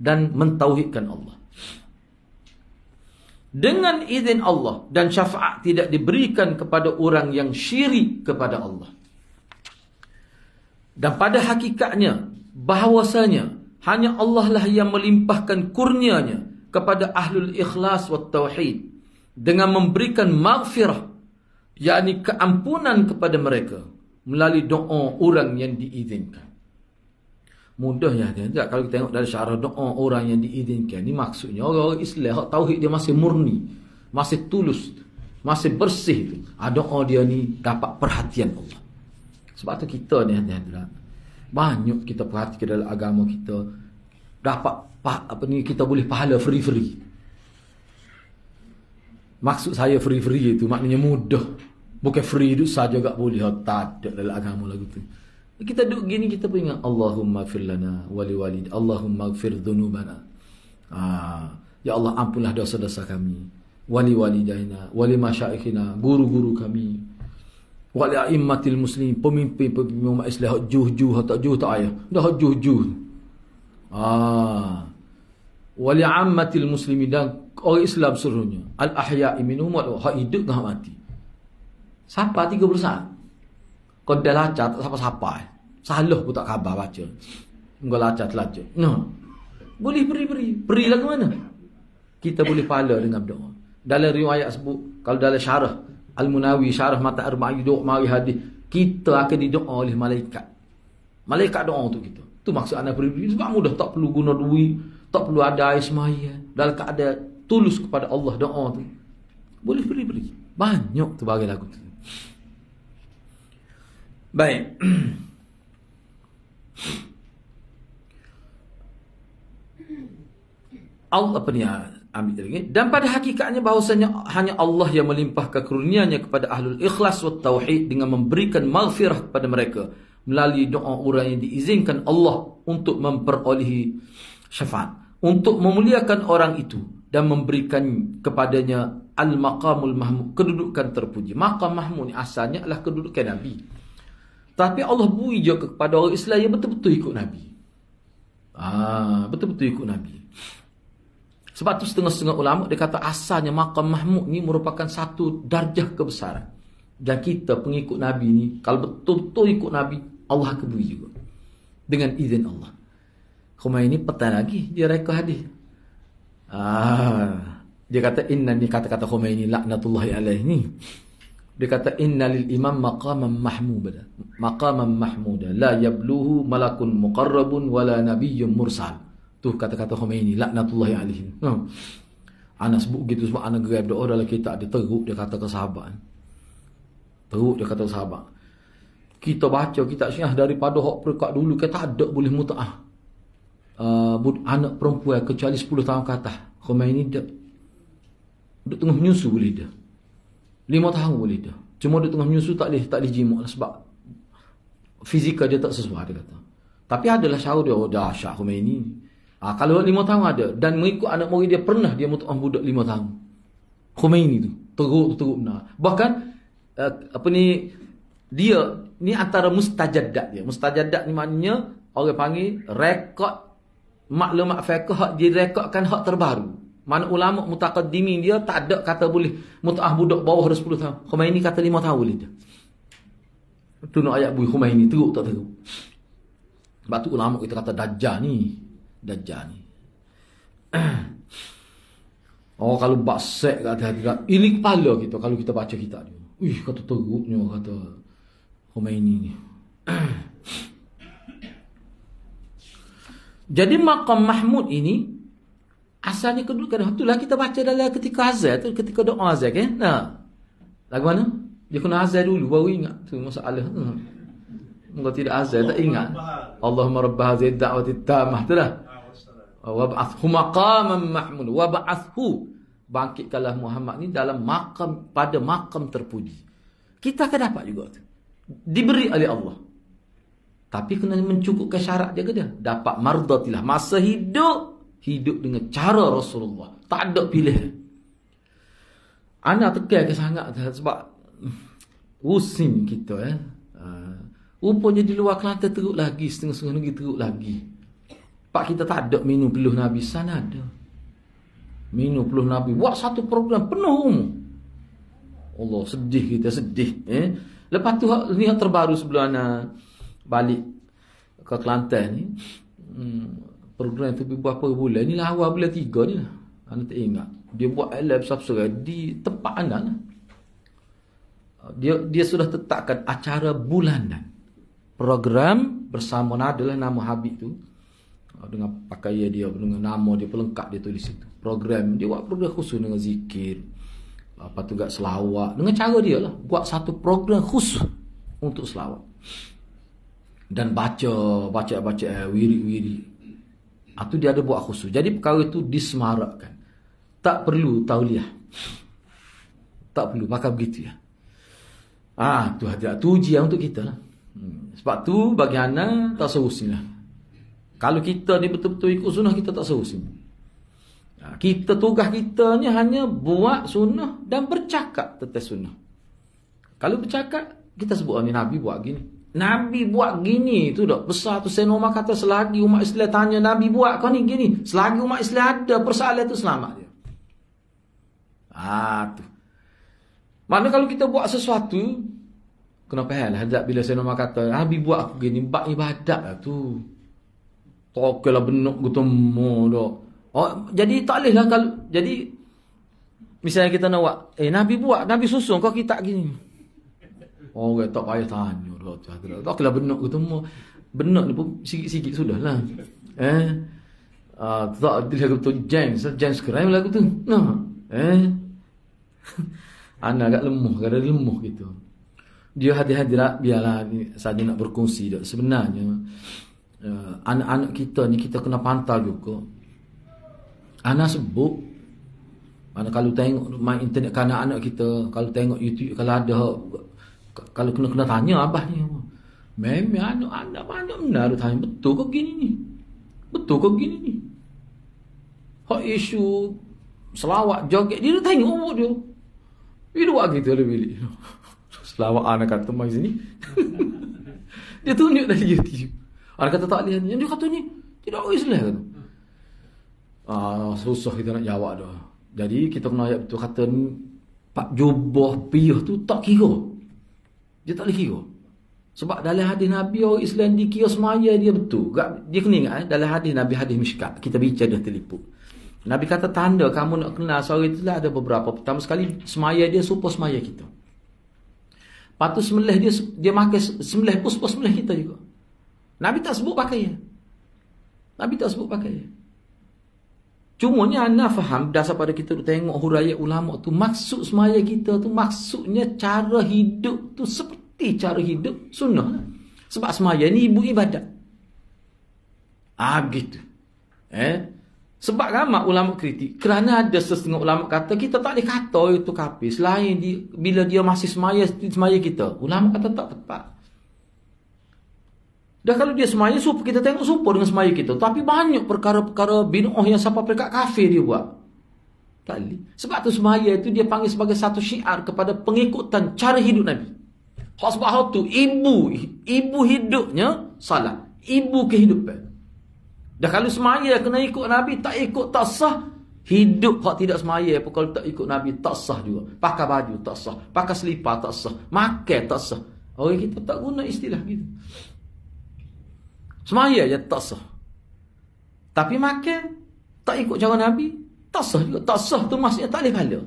Speaker 1: dan mentauhidkan Allah. Dengan izin Allah dan syafaat tidak diberikan kepada orang yang syirik kepada Allah. Dan pada hakikatnya bahawasanya hanya Allah lah yang melimpahkan kurnianya kepada ahlul ikhlas wa tawheed dengan memberikan maghfirah yakni keampunan kepada mereka melalui doa orang yang diizinkan mudahnya kan Sekejap, kalau kita tengok dari syarah doa orang yang diizinkan ni maksudnya orang-orang Islam hak tauhid dia masih murni masih tulus masih bersih tu ha, doa dia ni dapat perhatian Allah sebab tu kita ni hadirin banyak kita perhati ke dalam agama kita dapat apa ni kita boleh pahala free-free maksud saya free-free itu maknanya mudah bukan free itu saja gak boleh tak ada dalam agama lagu tu kita duduk gini kita pun ingat Allahumma fir lana wali walid Allahumma fir dhunubana Aa, ah, Ya Allah ampunlah dosa-dosa kami Wali wali walidaina Wali masyaikhina Guru-guru kami Wali a'immatil muslim Pemimpin-pemimpin umat islah Juh-juh tak juh tak ayah Dah juh-juh ah, Wali ammatil muslimin Dan orang islam suruhnya Al-ahya'i min umat Hak hidup dan mati Sampai 30 saat Kau dah lacak tak sapa-sapa eh? Salah pun tak khabar baca. Enggak lacak telacak. No. Boleh beri-beri. Berilah ke mana? Kita boleh pahala dengan doa. Dalam riwayat sebut, kalau dalam syarah Al-Munawi, syarah Mata Arba'i, doa mari hadis, kita akan didoa oleh malaikat. Malaikat doa untuk kita. Itu maksud anak beri-beri. Sebab mudah tak perlu guna duit, tak perlu ada air semaya. Dalam keadaan tulus kepada Allah doa tu. Boleh beri-beri. Banyak tu bagi lagu tu. Baik. Allah apa ni ah, ambil lagi dan pada hakikatnya bahawasanya hanya Allah yang melimpahkan karunia kepada ahlul ikhlas wa tauhid dengan memberikan maghfirah kepada mereka melalui doa orang yang diizinkan Allah untuk memperolehi syafaat untuk memuliakan orang itu dan memberikan kepadanya al-maqamul mahmud kedudukan terpuji maqam mahmud ni asalnya adalah kedudukan nabi tapi Allah beri jawab kepada orang Islam yang betul-betul ikut Nabi. Ah, betul-betul ikut Nabi. Sebab tu setengah-setengah ulama dia kata asalnya makam Mahmud ni merupakan satu darjah kebesaran. Dan kita pengikut Nabi ni kalau betul-betul ikut Nabi, Allah akan beri juga. Dengan izin Allah. Kemudian ini petang lagi dia reka hadis. Ah, dia kata inna ni kata-kata Khomeini laknatullah alaihi dia kata inna lil imam maqaman mahmuda. Maqaman mahmuda la yabluhu malakun muqarrabun wala nabiyyun mursal. Tuh kata-kata Khomeini laknatullah alaihi. Ana sebut gitu sebab ana grab doa dalam kitab dia teruk dia kata ke sahabat. Eh. Teruk dia kata ke sahabat. Kita baca kita syiah daripada hak perkak dulu kata ada boleh mutaah. Uh, anak perempuan kecuali 10 tahun ke atas. Khomeini dia dia tengah menyusu boleh dia. Lima tahun boleh dia. Cuma dia tengah menyusu tak boleh, tak boleh jimat lah sebab fizikal dia tak sesuai dia kata. Tapi adalah syahur dia, oh dahsyat Khomeini. Ha, ah, kalau lima tahun ada dan mengikut anak murid dia pernah dia mutuah budak lima tahun. Khomeini tu. Teruk tu teruk benar. Bahkan uh, apa ni dia ni antara mustajadat dia. Mustajadat ni maknanya orang panggil rekod maklumat fiqh hak direkodkan hak terbaru. Mana ulama mutaqaddimin dia tak ada kata boleh mutah budak bawah 10 tahun. Khomeini kata 5 tahun boleh dia. Tu nak ayat bui Khomeini teruk tak tahu. Batu ulama kita kata dajjal ni, dajjal ni. oh kalau basek kata hati kat ini kepala kita kalau kita baca kita dia. Ih kata teruknya kata Khomeini ni. Jadi makam Mahmud ini Asalnya kedudukan itulah kita baca dalam ketika azal tu, ketika doa azal kan. Nah. Lagu mana? Dia kena azal dulu baru ingat tu masalah. Hmm. Mungkin tidak azal tak ingat. Allahumma rabb hadhihi ad-da'wati at-tammah tu lah. Wa ba'athhu maqaman mahmul wa ba'athhu bangkitkanlah Muhammad ni dalam makam pada makam terpuji. Kita akan dapat juga tu. Diberi oleh Allah. Tapi kena mencukupkan syarat dia ke dia. Dapat mardatilah. Masa hidup hidup dengan cara Rasulullah. Tak ada pilihan. Anak tekal ke sangat sebab hmm, usin kita eh. Ah, rupanya di luar Kelantan teruk lagi, setengah-setengah lagi teruk lagi. Pak kita tak ada minum peluh Nabi sana ada. Minum peluh Nabi buat satu program penuh Allah sedih kita sedih eh. Lepas tu ni yang terbaru sebelum anak balik ke Kelantan ni. Hmm, program tu pergi buat apa bulan ni lah awal bulan tiga ni lah. anda tak ingat dia buat alam sabsara di tempat anak lah. dia dia sudah tetapkan acara bulanan program bersama adalah nama Habib tu ah, dengan pakaian dia dengan nama dia pelengkap dia tulis itu program dia buat program khusus dengan zikir apa ah, tu gak selawat dengan cara dia lah buat satu program khusus untuk selawat dan baca baca baca eh, wiri wirid itu dia ada buat khusus. Jadi perkara itu disemarakkan. Tak perlu tauliah. Tak perlu. Maka begitu ya. Ah, tu hadiah. Itu ujian untuk kita lah. Hmm. Sebab tu bagi Ana tak seusin lah. Kalau kita ni betul-betul ikut sunnah kita tak seusin. Ha, kita tugas kita ni hanya buat sunnah dan bercakap tentang sunnah. Kalau bercakap, kita sebut ah, ni Nabi buat gini. Nabi buat gini tu dak besar tu Sayyidina Umar kata selagi umat Islam tanya Nabi buat kau ni gini selagi umat Islam ada persoalan tu selamat dia. Ha tu. Mana kalau kita buat sesuatu kena faham hadap lah bila Sayyidina Umar kata Nabi buat aku gini bab ibadat lah tu. Tokelah benuk gutemu dok. Oh jadi tak leh lah kalau jadi misalnya kita nak buat eh Nabi buat Nabi susun kau kita gini orang kata tak payah tanya dah tu hadrat. Taklah benak ke tu benak ni pun sikit-sikit sudahlah. Eh. Ah uh, tak dia kata tu James, James crime lagu tu. Nah. Eh. Anak agak lemah, agak lemah gitu. Dia hati-hati lah, biarlah saja nak berkongsi dia. Sebenarnya, uh, anak-anak kita ni kita kena pantau juga. Anak sebut, mana kalau tengok main internet kanak-anak kita, kalau tengok YouTube, kalau ada kalau kena kena tanya abah ni memang anak anda mana menaruh tanya betul ke gini ni? Betul ke gini ni? Hak isu selawat joget dia tanya umur dia. Dia buat gitu dia bilik. Selawat anak kata mai sini. dia tunjuk dari dia tu. Anak kata tak lihat ni. Dia kata ni tidak Islam kan, Ah susah kita nak jawab dah. Jadi kita kena ayat betul kata ni Pak Jubah Piyah tu tak kira dia tak boleh kira. Sebab dalam hadis Nabi orang Islam kios Maya dia betul. Gak, dia kena ingat eh? dalam hadis Nabi hadis miskat. Kita bincang dah terliput. Nabi kata tanda kamu nak kenal seorang itu lah ada beberapa. Pertama sekali semaya dia super semaya kita. Lepas tu semelih dia, dia makan semelih pun super semelih kita juga. Nabi tak sebut pakaian. Nabi tak sebut pakaian. Cumanya anda faham dasar pada kita tu tengok huraya ulama tu maksud semaya kita tu maksudnya cara hidup tu seperti cara hidup sunnah. Sebab semaya ni ibu ibadat. Ah gitu. Eh? Sebab ramai ulama kritik kerana ada sesetengah ulama kata kita tak boleh kata itu kafir selain di, bila dia masih semaya semaya kita. Ulama kata tak tepat. Dah kalau dia semaya, supaya kita tengok supaya dengan semaya kita. Tapi banyak perkara-perkara bin'oh yang sampai pekat kafir dia buat. Tali. Sebab tu semaya itu dia panggil sebagai satu syiar kepada pengikutan cara hidup Nabi. Khosbah tu ibu ibu hidupnya salah. Ibu kehidupan. Dah kalau semaya kena ikut Nabi, tak ikut tak sah. Hidup kalau tidak semaya pun kalau tak ikut Nabi tak sah juga. Pakai baju tak sah. Pakai selipar tak sah. Makan tak sah. Oh kita tak guna istilah gitu. Semaya je tak sah. Tapi makan, tak ikut cara Nabi, tak sah juga. Tak sah tu maksudnya tak boleh pahala.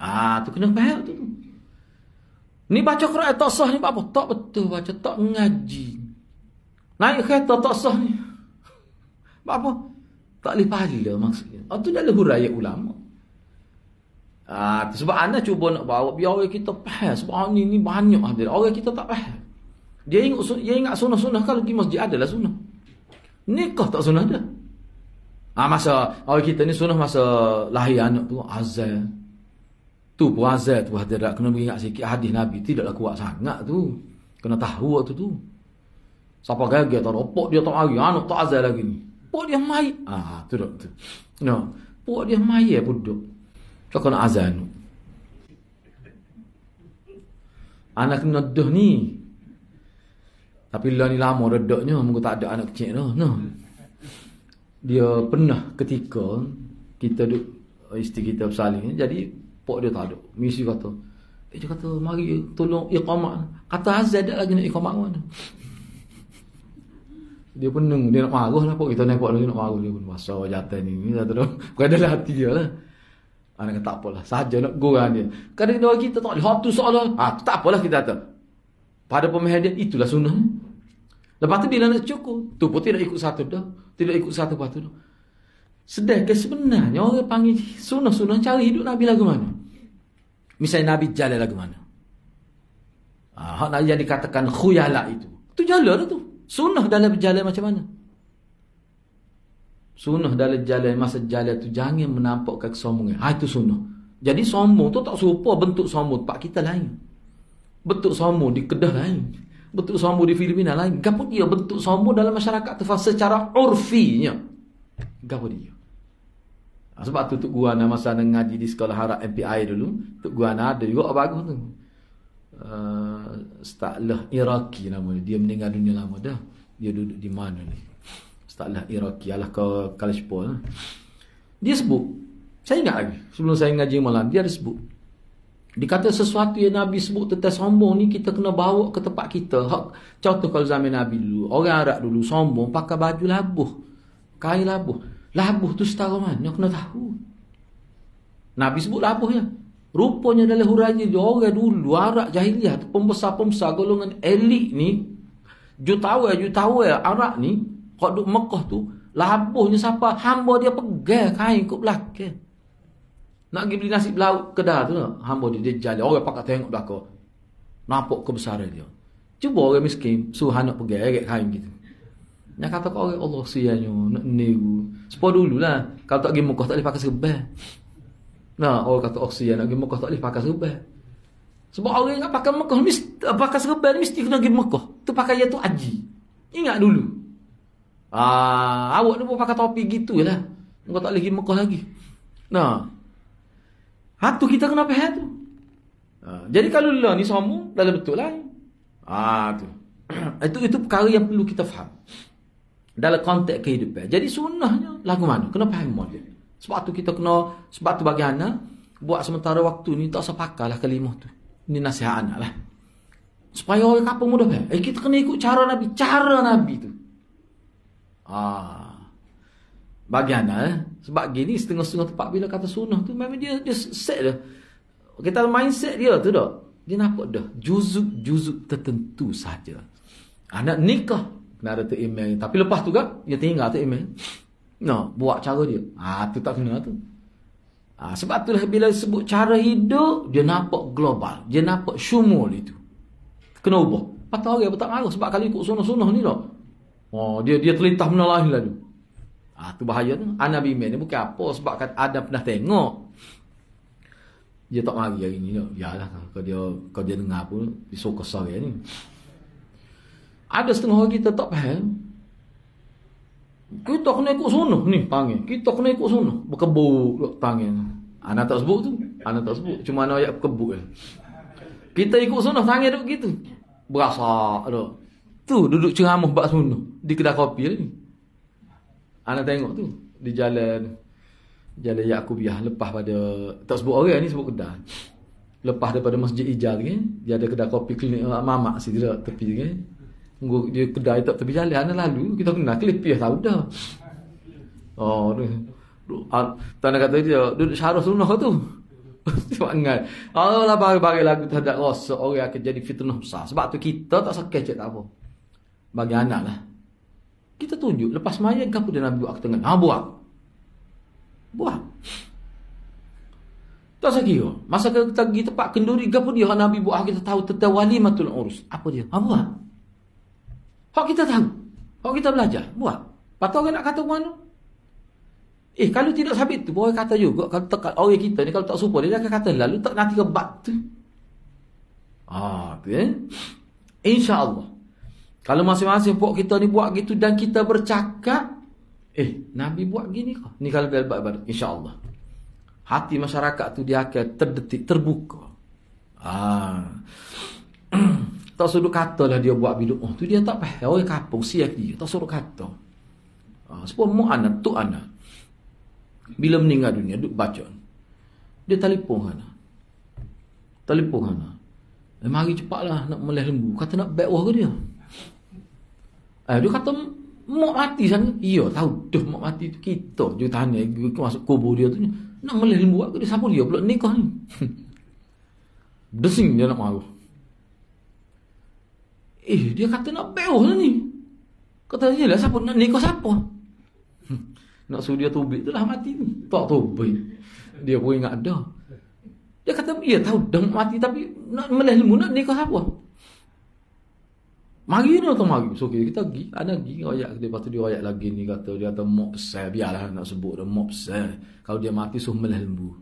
Speaker 1: Ah, tu kena faham tu. Ni baca Quran tak sah ni apa? Tak betul baca, tak ngaji. Naik kereta tak sah ni. apa? Tak boleh pahala maksudnya. Ah, tu dah lehur ayat ulama. Ah, sebab anda cuba nak bawa, biar orang kita faham. Sebab ni, ni banyak hadir. Orang kita tak faham. Dia ingat dia ingat sunnah sunah kalau pergi masjid adalah sunnah. Nikah tak sunnah dah. Ha, masa awal kita ni sunnah masa lahir anak tu azal. Tu pun azal tu hadirat. Kena ingat sikit hadis Nabi. Tidaklah kuat sangat tu. Kena tahu waktu tu. Siapa gagal tak ropok dia tak hari. Anak tak azal lagi ni. Puk dia mai. Ah, ha, tu dok tu. No. Puk dia mai ya budak. Tak kena azal anak. Anak kena ni. Tapi lah ni lama redaknya Mungkin tak ada anak kecil dah no. Dia pernah ketika Kita duduk eh, Isteri kita bersalin Jadi Pak dia tak ada Misi kata Eh dia kata Mari tolong ikhomak Kata Azad ada lagi nak ikhomak mana dia pun neng, dia nak marah lah pok kita nampak dia nak marah dia pun pasal jatuh ni ni satu dah hati dia lah anak tak apalah saja nak go kan dia kadang-kadang kita tak boleh hatu soalan ah, tak apalah kita kata pada pemahaman dia itulah sunnah Lepas tu bila nak cukur, tu pun tidak ikut satu dah. Tidak ikut satu batu dah. Sedih ke sebenarnya orang panggil sunnah-sunnah cari hidup Nabi lagu mana? Misalnya Nabi jalan lagu mana? Ah, nak yang dikatakan khuyala itu. Tu jalan lah tu. Sunnah dalam berjalan macam mana? Sunnah dalam jalan masa jalan tu jangan menampakkan kesombongan. Ha itu sunnah. Jadi sombong tu tak serupa bentuk sombong pak kita lain. Bentuk sombong di kedah lain bentuk sombong di Filipina lain. Gapo dia bentuk sombong dalam masyarakat tu secara urfinya. Gapo dia? Ha, sebab tu Tuk Guana masa ngaji di sekolah harap MPI dulu, Tuk Guana ada juga bagus tu. Uh, eh, Stalah Iraki nama dia. Dia meninggal dunia lama dah. Dia duduk di mana ni? Stalah Iraki alah ke Kalispol. Dia sebut. Saya ingat lagi. Sebelum saya ngaji malam, dia ada sebut. Dikata sesuatu yang Nabi sebut tentang sombong ni kita kena bawa ke tempat kita. Contoh kalau zaman Nabi dulu, orang Arab dulu sombong pakai baju labuh. Kain labuh. Labuh tu setara mana kena tahu. Nabi sebut labuh ya. Rupanya dalam huraja dia orang dulu Arab jahiliah pembesar-pembesar golongan elit ni jutawa jutawa Arab ni kau duduk Mekah tu labuhnya siapa hamba dia pegang kain ke belakang. Nak pergi beli nasi belau kedah tu. Hamba dia, dia jalan. Orang pakat tengok belakang. Nampak kebesaran dia. Cuba orang miskin. Suruh anak pergi. Erik eh, kain gitu. Nak kata kau orang Allah sianya. Nak negu. Sepuluh dulu lah. Kalau tak pergi muka tak boleh pakai serban. Nah, orang kata oh sian. Nak pergi muka tak boleh pakai serban. Sebab orang nak pakai muka. Mesti, pakai serban mesti kena pergi muka. Tu pakai yang tu aji. Ingat dulu. Ah, awak ni pun pakai topi gitu lah. Engkau tak boleh pergi muka lagi. Nah, Hatu kita kenapa faham tu. Ha. jadi kalau la ni sama, dalam betul lain. Ha, tu. itu itu perkara yang perlu kita faham. Dalam konteks kehidupan. Jadi sunnahnya lagu mana? Kena faham mode. Sebab tu kita kena sebab tu bagi anak buat sementara waktu ni tak usah pakalah kalimah tu. Ini nasihat anak lah. Supaya orang kapa mudah. Eh, kita kena ikut cara Nabi. Cara Nabi tu. Ah, bagi anak eh? sebab gini setengah-setengah tempat bila kata sunnah tu memang dia dia set dah kita mindset dia tu dah dia nampak dah juzuk-juzuk tertentu saja anak nikah kena ada tu email tapi lepas tu kan dia tinggal tu email no buat cara dia ah tu tak kena tu ah sebab tu lah bila sebut cara hidup dia nampak global dia nampak syumul itu kena ubah patah orang pun tak marah sebab kalau ikut sunnah-sunnah ni dah Oh, dia dia terlintas benda lain lah dia. Ah ha, tu bahaya tu. Ah, anak bimbing ni bukan apa sebab kata ada pernah tengok. Dia tak mari hari ni. Yalah kalau dia kalau dia dengar pun dia suka sore ni. Ada setengah orang kita tak faham. Kita kena ikut sunnah ni panggil. Kita kena ikut sunnah, Berkebuk tu panggil. Anak ah, tak sebut tu. Anak ah, tak sebut. Cuma anak ayat kebuk je. Kita ikut sunnah tangan duduk gitu. Berasa tu. Tu duduk ceramah buat sunnah Di kedai kopi ni. Ana tengok tu di jalan jalan Yakubiah lepas pada tak sebut orang ni sebut kedai. Lepas daripada Masjid Ijar ni dia ada kedai kopi klinik uh, eh, mamak si dia tepi kan. dia kedai tak tepi jalan Ana lalu kita kena ya tahu dah. Oh, tu. Ah, Tanda kata dia duduk syarah sunnah tu. Sangat. Allah ah, bagi-bagi lagu terhadap rasa orang akan jadi fitnah besar. Sebab tu kita tak sakit cik tak apa. Bagi anak lah. Kita tunjuk lepas semayang ke apa dia Nabi buat ke tengah. Ha buat. Buat. Tak sakit Masa kita pergi tempat kenduri ke apa dia ha, Nabi buat ah, kita tahu tentang walimatul urus. Apa dia? Ha buat. Hak kita tahu. Hak kita belajar. Buat. Patut orang nak kata mana? Eh kalau tidak sabit tu boleh kata juga kalau tak, tekat orang kita ni kalau tak suka dia, dia akan kata lalu tak nanti kebat tu. Ah, okay. Eh. Insya-Allah. Kalau masing-masing pok kita ni buat gitu dan kita bercakap, eh Nabi buat gini kah? Ni kalau bel bel bel insya-Allah. Hati masyarakat tu dia akan terdetik, terbuka. Ah. tak suruh kata lah dia buat bidu. Oh, tu dia tak payah. Oi kapung siap dia. Tak suruh kata. Ah, sebab mu anak tu anak. Bila meninggal dunia duk baca. Dia telefon kana. Telefon kana. Eh, mari cepatlah nak melih lembu. Kata nak back ke dia. Eh, dia kata mau mati sana. Iya, tahu dah mau mati itu kita. Dia tanya dia masuk kubur dia tu. Nak melih ilmu aku dia siapa dia pula nikah ni. Desing dia nak mahu. Eh, dia kata nak beuh lah ni. Kata dia lah siapa nak nikah siapa. nak suruh dia tubik tu lah mati ni. Tak tubik. Dia pun ingat dah. Dia kata, iya tahu dah mati tapi nak melih ilmu nak nikah siapa. Mari ni atau mari So okay, kita pergi Ada pergi royak dia Lepas dia royak lagi ni Kata dia kata Mok besar Biarlah nak sebut dia Mok besar Kalau dia mati Suh melah lembu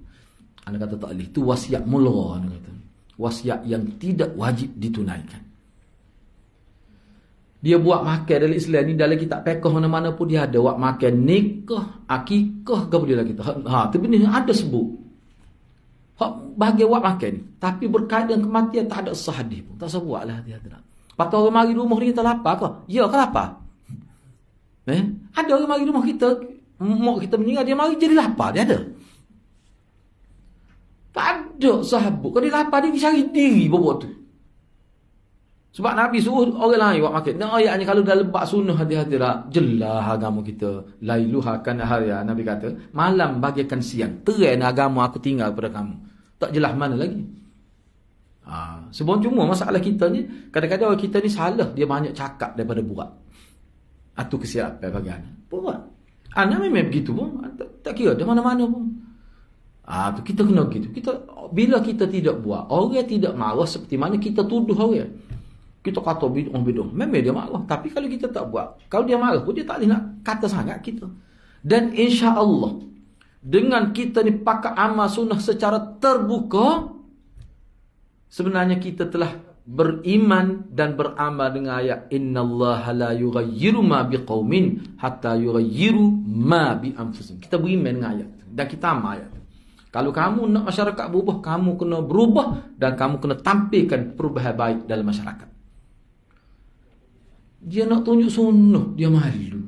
Speaker 1: Anak kata tak boleh Itu wasiat mulra Anak kata Wasiat yang tidak wajib ditunaikan Dia buat makan dalam Islam ni Dalam kita pekoh mana-mana pun dia ada Buat makan nikah Akikah Kau boleh lagi Ha Tapi ni ada sebut Bahagia buat makan ni Tapi berkaitan kematian Tak ada sahadih pun Tak sebuah lah Dia tak Lepas tu orang mari rumah ni kita lapar ke? Ya ke lapar? Eh? Ada orang mari rumah kita, mak kita meninggal, dia mari jadi lapar, dia ada. Tak ada sahabat. Kalau dia lapar, dia cari diri buat tu. Sebab Nabi suruh orang lain buat makan. Dan ayatnya kalau dah lebat sunuh hati-hati lah. Jelah agama kita. Lailuha kana haria. Ya, Nabi kata, malam bagikan siang. Teren agama aku tinggal pada kamu. Tak jelah mana lagi. Ha, sebab cuma masalah kita ni kadang-kadang orang kita ni salah dia banyak cakap daripada buat. Atu kesilapan bagi anak. Buat. Anak memang begitu pun. Tak, tak kira di mana-mana pun. Ha, tu kita kena gitu Kita, bila kita tidak buat, orang tidak marah seperti mana kita tuduh orang. Kita kata bidung-bidung. Memang dia marah. Tapi kalau kita tak buat, kalau dia marah pun dia tak boleh nak kata sangat kita. Dan insya Allah dengan kita ni pakai amal sunnah secara terbuka, sebenarnya kita telah beriman dan beramal dengan ayat innallaha la yughayyiru ma biqaumin hatta yughayyiru ma bi anfusih. Kita beriman dengan ayat dan kita amal ayat. Kalau kamu nak masyarakat berubah, kamu kena berubah dan kamu kena tampilkan perubahan baik dalam masyarakat. Dia nak tunjuk sunnah, dia malu.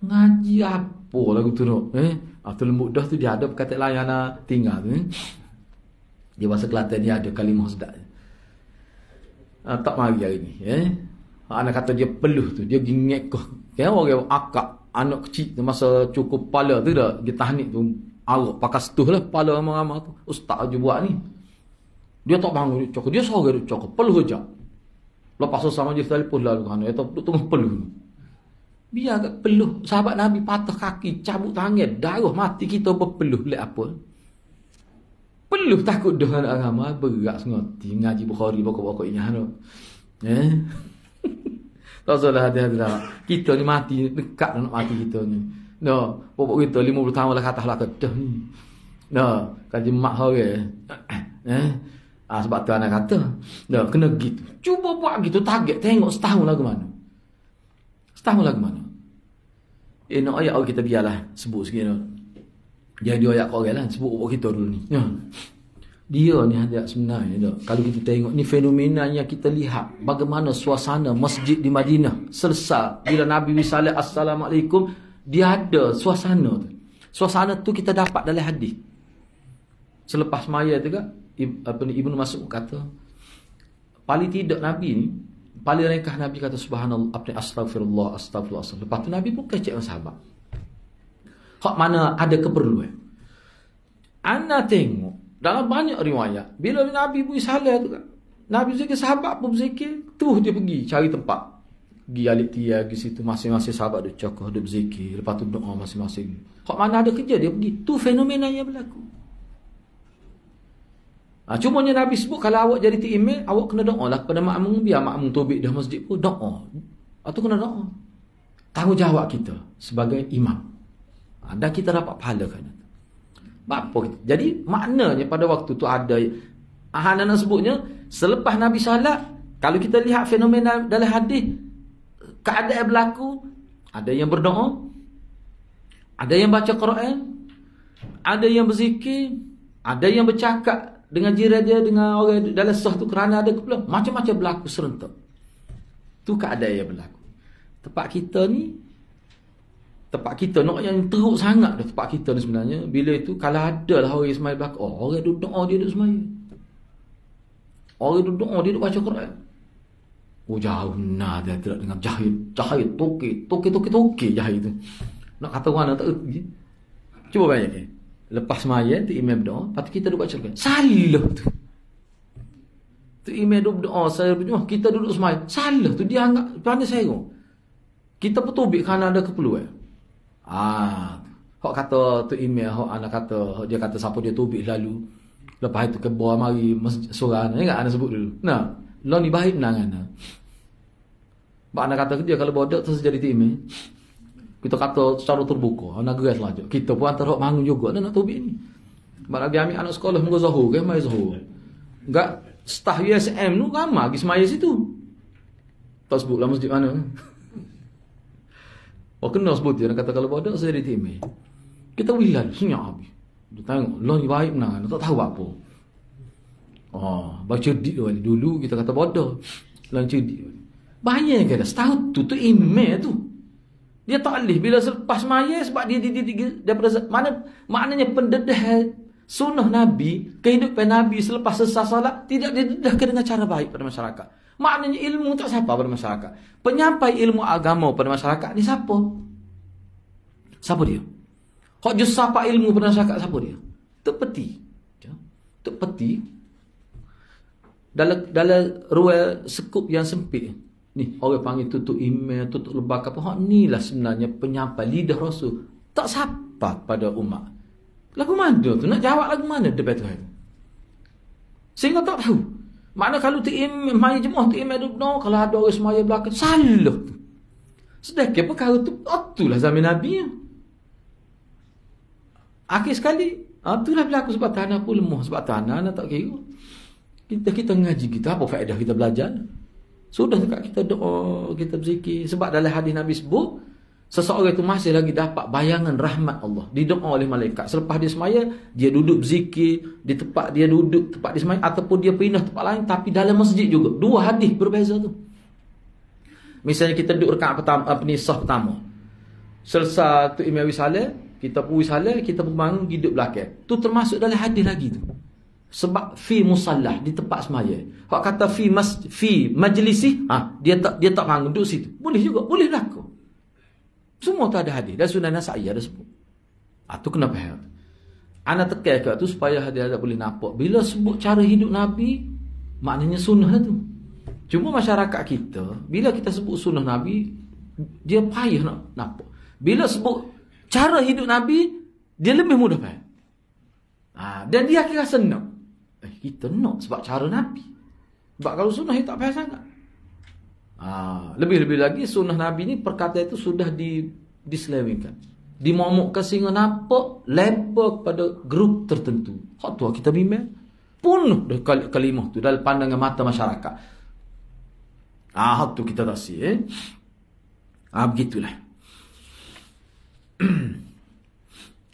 Speaker 1: Ngaji apa lagu tu nak? Eh? Atul ah, Mu'dah tu dia ada berkata layanan tinggal tu. Eh? Di bahasa Kelantan dia ada kalimah sedap. Ha, ah, tak mari hari ni. Eh? Anak kata dia peluh tu. Dia gingek kau. Ya, orang akak. Anak kecil tu masa cukup pala tu dah. Dia tahnik tu. Arak pakai setuh lah. Pala ramah-ramah tu. Ustaz je buat ni. Dia tak bangun. Dia cakap. Dia seorang dia cakap. Peluh je. Lepas tu sama je telefon lah. Kan, dia tak tunggu peluh ni. Biar peluh. Sahabat Nabi patah kaki. Cabut tangan. Darah mati kita berpeluh. Lihat apa. Perlu takut dah anak agama Berat sangat Ngaji Bukhari Bokok-bokok ini Eh Tak salah hati-hati lah. Kita ni mati Dekat nak mati kita ni No Bokok kita lima 50 tahun lah Kata lah kedah ni No Kaji mak hari eh? eh ah, Sebab tu anak kata No Kena gitu Cuba buat gitu Target tengok setahun lah ke mana Setahun lah ke mana Eh nak no, ayat oh, Kita biarlah Sebut sikit no dia dia ayat korang lah sebut buat kita dulu ni ya. dia ni hadiah sebenarnya dia. kalau kita tengok ni fenomena yang kita lihat bagaimana suasana masjid di Madinah selesai bila Nabi Wissalat Assalamualaikum dia ada suasana tu suasana tu kita dapat dari hadis selepas maya tu kan apa ni Ibnu Mas'ud kata paling tidak Nabi ni paling rengkah Nabi kata subhanallah apa astagfirullah astagfirullah lepas tu Nabi pun kecek dengan sahabat Hak mana ada keperluan. Anda tengok dalam banyak riwayat bila Nabi pun salah tu kan. Nabi zikir sahabat pun berzikir, tu dia pergi cari tempat. Gi alik tia gi situ masing-masing sahabat dia cakap dia berzikir, lepas tu doa masing-masing. Hak mana ada kerja dia pergi. Tu fenomena yang berlaku. Ha, cuma ni Nabi sebut kalau awak jadi tim email, awak kena doa lah kepada makmum. Biar makmum tobik dah masjid pun doa. Atau ha, kena doa. Tanggungjawab kita sebagai imam. Ah, dan kita dapat pahala kerana tu. Apa Jadi maknanya pada waktu tu ada Ahanana ah, sebutnya Selepas Nabi salat Kalau kita lihat fenomena dalam hadis Keadaan berlaku Ada yang berdoa Ada yang baca Quran Ada yang berzikir Ada yang bercakap dengan jiran dia Dengan orang dalam sah tu kerana ada kepala Macam-macam berlaku serentak Tu keadaan yang berlaku Tempat kita ni tempat kita nak yang teruk sangat dah tempat kita ni sebenarnya bila itu kalau ada lah orang ismail belakang oh, orang duduk doa dia duduk semai orang duduk doa dia duduk baca Quran oh jauh nah dia tidak dengan jahit jahit toke toke toke toke jahit itu. nak kata orang tak erti cuba banyak ni lepas semai tu imam doa lepas tu kita duduk baca Quran salah tu tu imam duduk doa saya berjumpa kita duduk semai salah tu dia anggap tuan dia saya kita pun tobit kerana ada keperluan eh? Ah, hok kata tu email hok anak kata hok dia kata siapa dia tubik lalu. Lepas itu ke bawah mari surah ni kan, anak sebut dulu. Nah, lo ni baik menangan. Bak anak kata dia kalau bodoh terus jadi tim Kita kata secara terbuka anak geras lah Kita pun antara hok mangun juga nak tubik ni. Bak lagi ambil anak sekolah munggu Zuhur ke kan, mai Zuhur. Enggak staf USM nu ramah pergi semaya situ. Tak sebutlah masjid mana. Wah oh, kena sebut dia kata kalau ada saya ditimi. Kita wilan senyap abi. Dia tengok lon lah, baik nah, dia tak tahu apa. Oh, baca di dulu kita kata bodoh. Lon cedik. Banyak kan tahu tu tu ime tu. Dia tak alih bila selepas maya sebab dia di di daripada mana maknanya pendedah eh? sunnah nabi, kehidupan nabi selepas sesa salat tidak didedahkan dengan cara baik pada masyarakat. Maknanya ilmu untuk siapa pada masyarakat? Penyampai ilmu agama pada masyarakat ni siapa? Siapa dia? Kok just siapa ilmu pada masyarakat siapa dia? Tepeti, peti. Ya. Itu Dalam, dalam ruang sekup yang sempit. Ni, orang panggil tutup email, tutup lebak apa. Hak ni lah sebenarnya penyampai lidah rasul. Tak siapa pada umat. Lagu mana tu? Nak jawab lagu mana? Debat tu. Sehingga tak tahu mana kalau tiim mai jemaah tiim rukno kalau ada orang semaya belakang salah. Sedekah kalau tu atulah oh, zaman Nabi. Akhir sekali ah, Itulah berlaku sebab tanah pun lemah Sebab tanah nak tak kira Kita kita ngaji kita apa faedah kita belajar Sudah dekat kita doa Kita berzikir sebab dalam hadis Nabi sebut Seseorang itu masih lagi dapat bayangan rahmat Allah Didoa oleh malaikat Selepas dia semaya Dia duduk berzikir Di tempat dia duduk Tempat dia semaya Ataupun dia pindah tempat lain Tapi dalam masjid juga Dua hadis berbeza tu Misalnya kita duduk rekat pertama, apa ni, sah pertama Selesai tu imam wisala Kita pun wisala Kita pun bangun Hidup belakang Tu termasuk dalam hadis lagi tu sebab fi musallah di tempat semaya. Hak kata fi mas fi majlisih, ha, dia tak dia tak bangun duduk situ. Boleh juga, boleh berlaku. Semua tu ada hadis. Dan sunnah nasai ada sebut. Itu ah, kena faham. Anak tekai kat tu supaya hadis ada boleh nampak. Bila sebut cara hidup Nabi, maknanya sunnah tu. Cuma masyarakat kita, bila kita sebut sunnah Nabi, dia payah nak nampak. Bila sebut cara hidup Nabi, dia lebih mudah faham. Ha, dan dia kira senang. Eh, kita nak sebab cara Nabi. Sebab kalau sunnah, dia tak payah sangat. Ah, lebih-lebih lagi sunnah Nabi ni perkata itu sudah di, diselewengkan. Dimomokkan sehingga nampak lempar kepada grup tertentu. Hak tua lah kita bimbing. pun kal kalimah tu dalam pandangan mata masyarakat. Ah, hak tu kita tak sih. Eh? Ah, begitulah.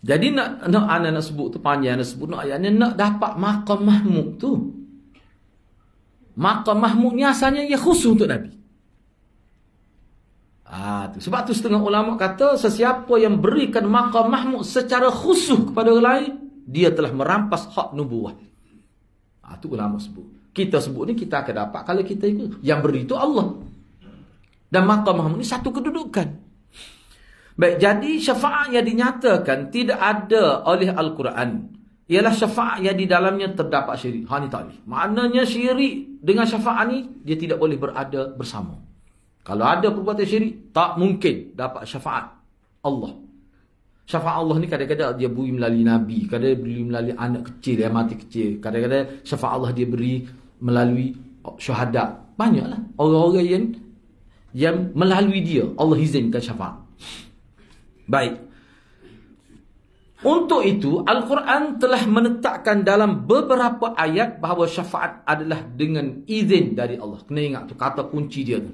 Speaker 1: Jadi nak nak anak nak sebut tu panjang nak sebut nak ayatnya nak dapat makam mahmud tu. Makam mahmud ni asalnya ia khusus untuk Nabi. Ha, tu. Sebab tu setengah ulama kata sesiapa yang berikan maqam mahmud secara khusus kepada orang lain, dia telah merampas hak nubuah. Ha, ulama sebut. Kita sebut ni kita akan dapat kalau kita ikut. Yang beri itu Allah. Dan maqam mahmud ni satu kedudukan. Baik, jadi syafaat yang dinyatakan tidak ada oleh Al-Quran. Ialah syafaat yang di dalamnya terdapat syirik. Ha ni tak boleh. Maknanya syirik dengan syafaat ni, dia tidak boleh berada bersama. Kalau ada perbuatan syirik, tak mungkin dapat syafaat Allah. Syafaat Allah ni kadang-kadang dia beri melalui Nabi. Kadang-kadang beri melalui anak kecil yang mati kecil. Kadang-kadang syafaat Allah dia beri melalui syuhadat. Banyaklah orang-orang yang yang melalui dia. Allah izinkan syafaat. Baik. Untuk itu, Al-Quran telah menetapkan dalam beberapa ayat bahawa syafaat adalah dengan izin dari Allah. Kena ingat tu kata kunci dia tu.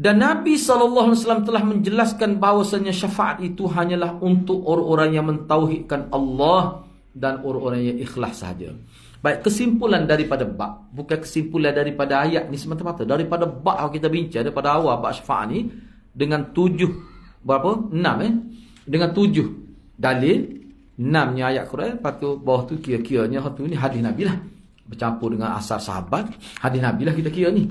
Speaker 1: Dan Nabi SAW telah menjelaskan bahawasanya syafaat itu hanyalah untuk orang-orang yang mentauhidkan Allah dan orang-orang yang ikhlas sahaja. Baik, kesimpulan daripada bak, bukan kesimpulan daripada ayat ni semata-mata. Daripada bak yang kita bincang, daripada awal bak syafaat ni, dengan tujuh, berapa? Enam eh? Dengan tujuh dalil, enamnya ayat Quran, lepas tu bawah tu kira-kiranya, ni hadis Nabi lah. Bercampur dengan asar sahabat, hadis Nabi lah kita kira ni.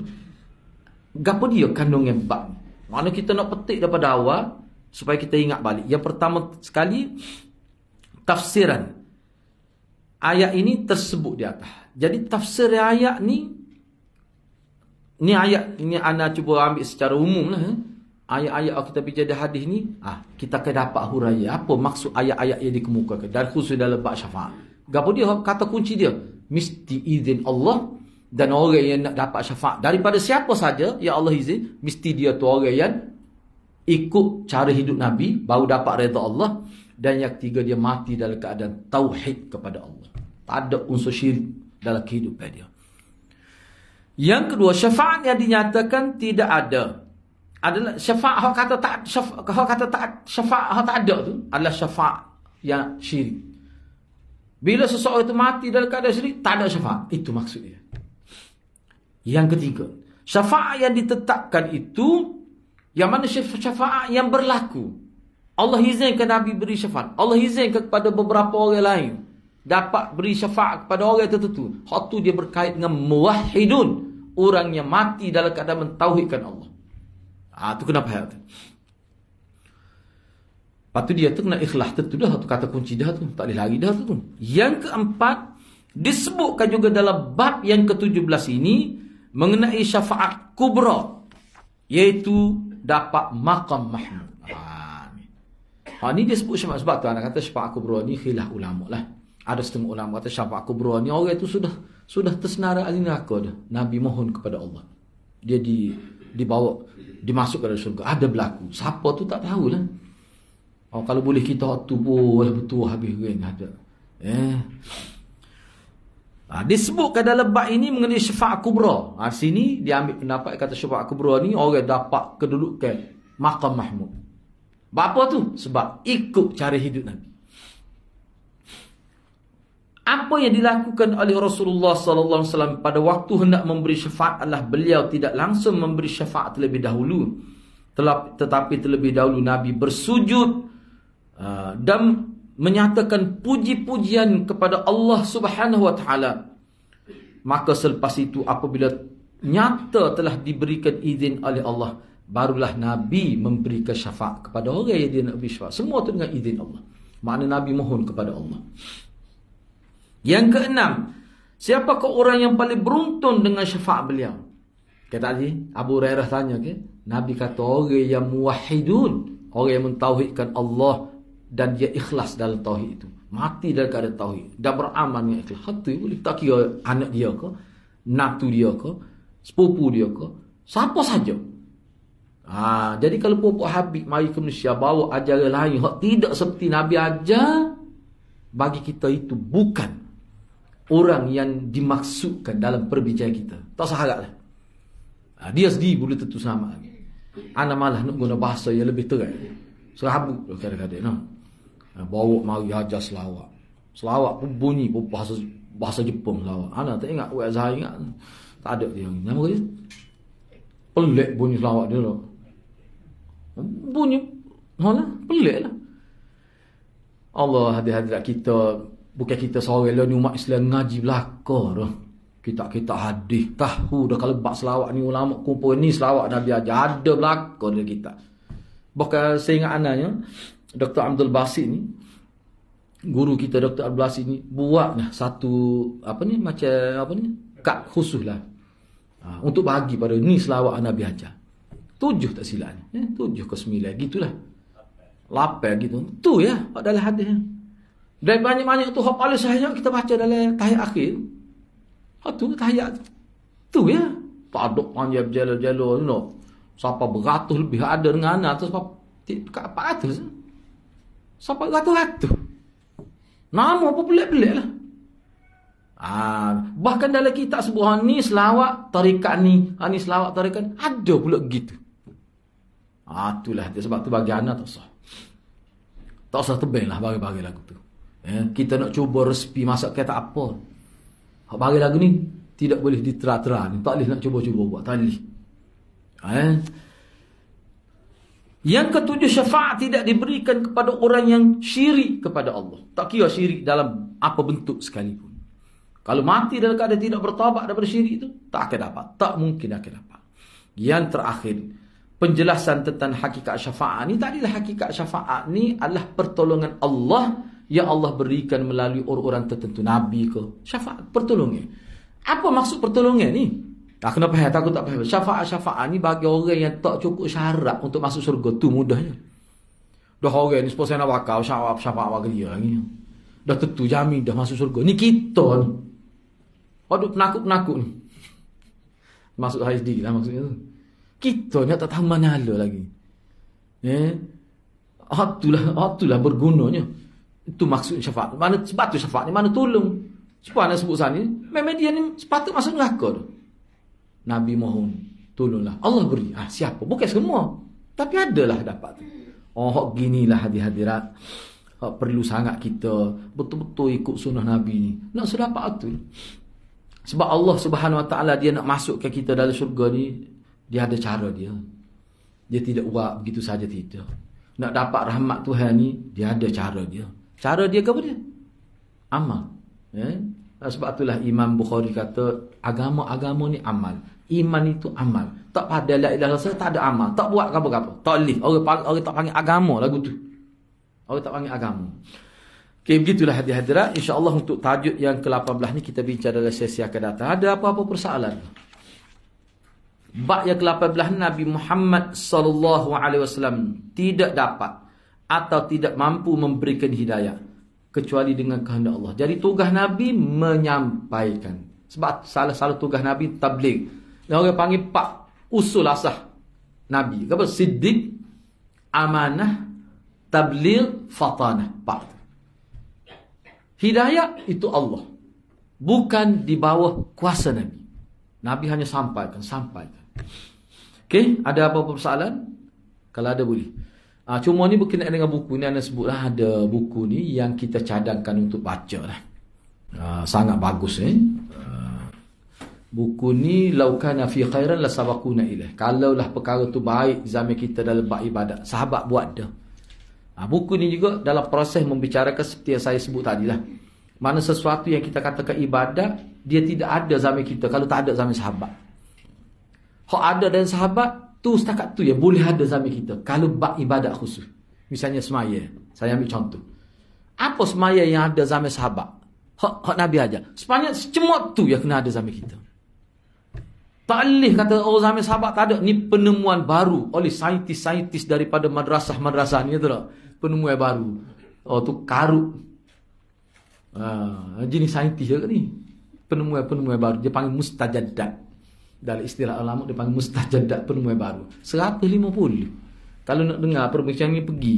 Speaker 1: Gapo dia kandungan bab Mana kita nak petik daripada awal supaya kita ingat balik. Yang pertama sekali tafsiran ayat ini tersebut di atas. Jadi tafsir ayat ni ni ayat ni ana cuba ambil secara umum lah. Eh. Ayat-ayat yang kita bijak hadis ni, ah kita akan dapat huraian apa maksud ayat-ayat yang dikemukakan dan khusus dalam bab syafaat. Gapo dia kata kunci dia? Mesti izin Allah dan orang yang nak dapat syafaat daripada siapa saja ya Allah izin mesti dia tu orang yang ikut cara hidup nabi baru dapat redha Allah dan yang ketiga dia mati dalam keadaan tauhid kepada Allah tak ada unsur syirik dalam kehidupan dia yang kedua syafaat yang dinyatakan tidak ada adalah syafaat hak kata tak syafaat hak kata tak syafaat hak tak ada tu adalah syafaat yang syirik bila seseorang itu mati dalam keadaan syirik tak ada syafaat itu maksudnya yang ketiga, syafaat yang ditetapkan itu yang mana syafaat yang berlaku. Allah izinkan Nabi beri syafaat. Allah izinkan kepada beberapa orang lain dapat beri syafaat kepada orang tertentu. Hak tu dia berkait dengan muwahhidun, orang yang mati dalam keadaan mentauhidkan Allah. Ah ha, tu kenapa hal tu? Lepas dia tu kena ikhlas tu dah tu kata kunci dah tu tak boleh lari dah tu. Yang keempat disebutkan juga dalam bab yang ke-17 ini mengenai syafaat kubra iaitu dapat maqam mahmud. Ha ni. dia sebut syafaat sebab tu anak kata syafaat kubra ni khilaf ulama lah. Ada setengah ulama kata syafaat kubra ni orang itu sudah sudah tersenara alin akad Nabi mohon kepada Allah. Dia di dibawa dimasuk ke dalam syurga ada berlaku siapa tu tak tahulah oh kalau boleh kita tubuh betul habis kan ada eh Ha, disebutkan dalam bab ini mengenai syafaat kubra. Ha, sini dia ambil pendapat kata syafaat kubra ni orang dapat kedudukan makam mahmud. Apa tu sebab ikut cara hidup Nabi. Apa yang dilakukan oleh Rasulullah sallallahu alaihi wasallam pada waktu hendak memberi syafaat adalah beliau tidak langsung memberi syafaat terlebih dahulu. tetapi terlebih dahulu Nabi bersujud uh, dan menyatakan puji-pujian kepada Allah Subhanahu wa taala maka selepas itu apabila nyata telah diberikan izin oleh Allah barulah nabi memberi syafaat kepada orang yang dia nak syafaat semua itu dengan izin Allah makna nabi mohon kepada Allah yang keenam siapa ke orang yang paling beruntung dengan syafaat beliau kata tadi Abu Hurairah tanya ke okay? nabi kata orang yang muwahhidun orang yang mentauhidkan Allah dan dia ikhlas dalam tauhid itu mati dalam keadaan tauhid dan beraman dengan ikhlas hati boleh tak kira anak dia ke natu dia ke sepupu dia ke siapa saja ha, jadi kalau puak Habib mari ke Malaysia bawa ajaran lain hak tidak seperti Nabi aja bagi kita itu bukan orang yang dimaksudkan dalam perbincangan kita tak seharaplah ha, dia sendiri boleh tentu sama lagi Ana malah nak guna bahasa yang lebih terang Serabut lah kadang-kadang no? Eh, bawa mari ajar Selawak. Selawak pun bunyi pun bahasa bahasa Jepun Selawak. Ana tak ingat Wei Zai ingat. Tak ada dia. Nama dia pelik bunyi Selawak dia tu. Bunyi mana, pelik lah. Allah hadir-hadir kita bukan kita seorang lah ni umat Islam ngaji belaka tu. Kita kita hadis tahu dah kalau bab selawat ni ulama kumpul ni selawat Nabi ajar ada belaka dia kita. Bukan seingat ananya Dr. Abdul Basit ni guru kita Dr. Abdul Basit ni buat lah satu apa ni macam apa ni kak khusus lah ha, untuk bagi pada ni selawat Nabi ajar tujuh tak silap ni eh, tujuh ke sembilan gitulah lapar gitu tu ya pak dalam hadis dan banyak-banyak tu hak paling sahaja kita baca dalam tahiyat akhir hak tu tahiyat tu ya tak ada panjang berjalan-jalan no. siapa beratus lebih ada dengan anak tu siapa tak apa atas ya. Sampai ratu-ratu. Nama apa pelik-pelik lah. Ha, bahkan dalam kitab sebuah ni selawak tarikat ni. Ha, ni selawat tarikat Ada pula gitu. Ha, itulah dia. Sebab tu bagi anak tak usah. Tak usah tebing lah bagi-bagi lagu tu. Ya, kita nak cuba resipi masak kata apa. Hak bagi lagu ni tidak boleh diterah-terah ni. Tak boleh nak cuba-cuba buat. Tak boleh. Ah, ha, ya. eh? Yang ketujuh syafaat tidak diberikan kepada orang yang syirik kepada Allah. Tak kira syirik dalam apa bentuk sekalipun. Kalau mati dalam keadaan tidak bertawabat daripada syirik itu, tak akan dapat. Tak mungkin akan dapat. Yang terakhir, penjelasan tentang hakikat syafaat ini. tadi lah hakikat syafaat ini adalah pertolongan Allah yang Allah berikan melalui orang-orang tertentu. Nabi ke syafaat, pertolongan. Apa maksud pertolongan ni? Ah, kenapa saya takut tak faham? Syafa'at-syafa'at ni bagi orang yang tak cukup syarat untuk masuk surga tu mudahnya. Dah orang ni sepuluh saya nak bakal syafa'at-syafa'at bagi dia ni. Dah tentu jamin dah masuk surga. Ni kita ni. Aduh penakut-penakut ni. Masuk HSD lah maksudnya tu. Kita ni tak tambah nyala lagi. Eh? Itulah, itulah bergunanya. Itu maksud syafa'at. Mana sebab tu syafa'at ni? Mana tolong? Sebab anda sebut sana ni. Memang dia ni sepatut masuk neraka tu. Nabi mohon tolonglah Allah beri ah siapa bukan semua tapi ada lah dapat oh hok hadir hadirat hok perlu sangat kita betul-betul ikut sunnah nabi ni nak sedapat tu sebab Allah Subhanahu Wa Taala dia nak masuk ke kita dalam syurga ni dia ada cara dia dia tidak buat begitu saja tidak nak dapat rahmat Tuhan ni dia ada cara dia cara dia ke apa dia amal eh? sebab itulah Imam Bukhari kata agama-agama ni amal Iman itu amal. Tak ada la ilaha illallah, tak ada amal. Tak buat apa-apa. Tak leh. Orang orang tak panggil agama lagu tu. Orang tak panggil agama. Okey, begitulah hadirat-hadirat. InsyaAllah untuk tajuk yang ke-18 ni kita bincang dalam sesi akan datang. Ada apa-apa persoalan? Bak yang ke-18 Nabi Muhammad saw tidak dapat atau tidak mampu memberikan hidayah kecuali dengan kehendak Allah. Jadi tugas Nabi menyampaikan. Sebab salah-salah tugas Nabi tabligh. Orang panggil pak usul asah Nabi ke apa? Siddiq Amanah tablir Fatanah Pak Hidayah itu Allah Bukan di bawah kuasa Nabi Nabi hanya sampaikan Sampaikan Okay Ada apa-apa persoalan? Kalau ada boleh ha, Cuma ni berkenaan dengan buku ni Anda sebutlah Ada buku ni Yang kita cadangkan untuk baca lah ha, Sangat bagus eh ha, buku ni laukana fi khairan lasabaquna ilaih. lah perkara tu baik zaman kita dalam buat ibadat, sahabat buat dah. Ha, buku ni juga dalam proses membicarakan seperti yang saya sebut tadi lah. Mana sesuatu yang kita katakan ibadat, dia tidak ada zaman kita kalau tak ada zaman sahabat. Hak ada dan sahabat tu setakat tu ya boleh ada zaman kita kalau buat ibadat khusus. Misalnya semaya. Saya ambil contoh. Apa semaya yang ada zaman sahabat? Hak, hak Nabi aja. Sepanjang semua tu yang kena ada zaman kita. Tak alih kata oh zaman sahabat tak ada. Ni penemuan baru oleh saintis-saintis daripada madrasah-madrasah ni. Tak? Penemuan baru. Oh tu karut. Ah, jenis saintis je ni. Penemuan-penemuan baru. Dia panggil mustajadat. Dalam istilah ulama dia panggil mustajadat penemuan baru. 150. Kalau nak dengar perbincangan ni pergi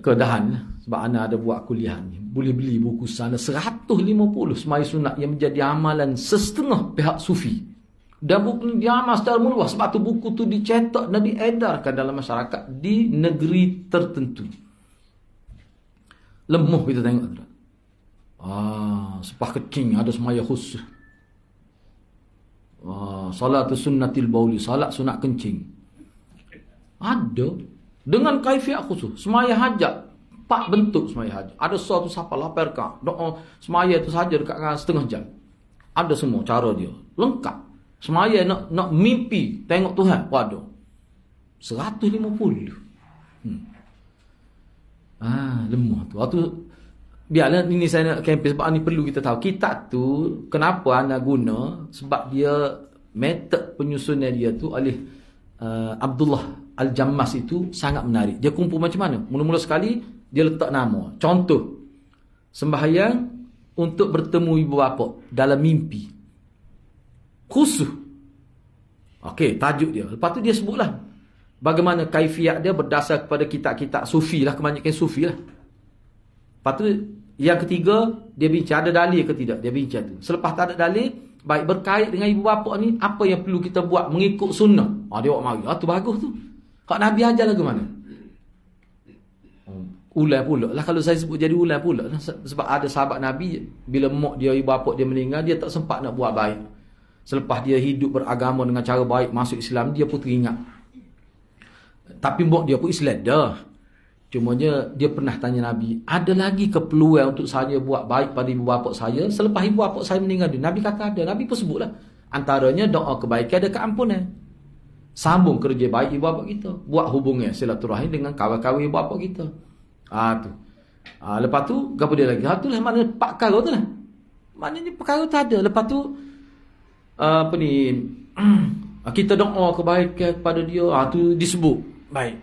Speaker 1: kedahan sebab ana ada buat kuliah ni boleh beli buku sana 150 semai sunat yang menjadi amalan sesetengah pihak sufi dan buku ni diamal secara meluas sebab tu buku tu dicetak dan diedarkan dalam masyarakat di negeri tertentu lemuh kita tengok tu ah, sepaket king ada semai khusus ah, salat sunnatil bauli salat sunat kencing ada dengan kaifiat khusus. Semaya hajat. Empat bentuk semaya hajat. Ada sapa lapar kak Doa oh, semaya itu sahaja dekat dengan setengah jam. Ada semua cara dia. Lengkap. Semaya nak, nak mimpi tengok Tuhan. Waduh. 150. Hmm. Ah, lemah tu. Waktu biarlah ini saya nak kempen sebab ini perlu kita tahu. Kita tu kenapa anda guna sebab dia metod penyusunan dia tu oleh uh, Abdullah Al-Jammas itu sangat menarik. Dia kumpul macam mana? Mula-mula sekali, dia letak nama. Contoh, sembahyang untuk bertemu ibu bapa dalam mimpi. Khusus. Okey, tajuk dia. Lepas tu dia sebutlah. Bagaimana kaifiat dia berdasar kepada kitab-kitab sufi lah. Kebanyakan sufi lah. Lepas tu, yang ketiga, dia bincang. Ada dalih ke tidak? Dia bincang tu. Selepas tak ada dalih, baik berkait dengan ibu bapa ni, apa yang perlu kita buat mengikut sunnah? Ha, dia buat mari. Ha, tu bagus tu. Kalau Nabi ajar lagu mana? Ular pula. Lah kalau saya sebut jadi ular pula. Lah. Sebab ada sahabat Nabi, bila mok dia, ibu bapa dia meninggal, dia tak sempat nak buat baik. Selepas dia hidup beragama dengan cara baik masuk Islam, dia pun teringat. Tapi mok dia pun Islam dah. Cuma dia pernah tanya Nabi, ada lagi keperluan untuk saya buat baik pada ibu bapa saya selepas ibu bapa saya meninggal dunia? Nabi kata ada. Nabi pun sebutlah. Antaranya doa kebaikan ada keampunan. Sambung kerja baik ibu bapa kita. Buat hubungan silaturahim dengan kawan-kawan ibu bapa kita. Ah ha, tu. Ha, lepas tu, apa dia lagi? Ha, tu lah maknanya perkara tu lah. Maknanya perkara tu ada. Lepas tu, ah, apa ni, kita doa kebaikan kepada dia. Ha, tu disebut. Baik.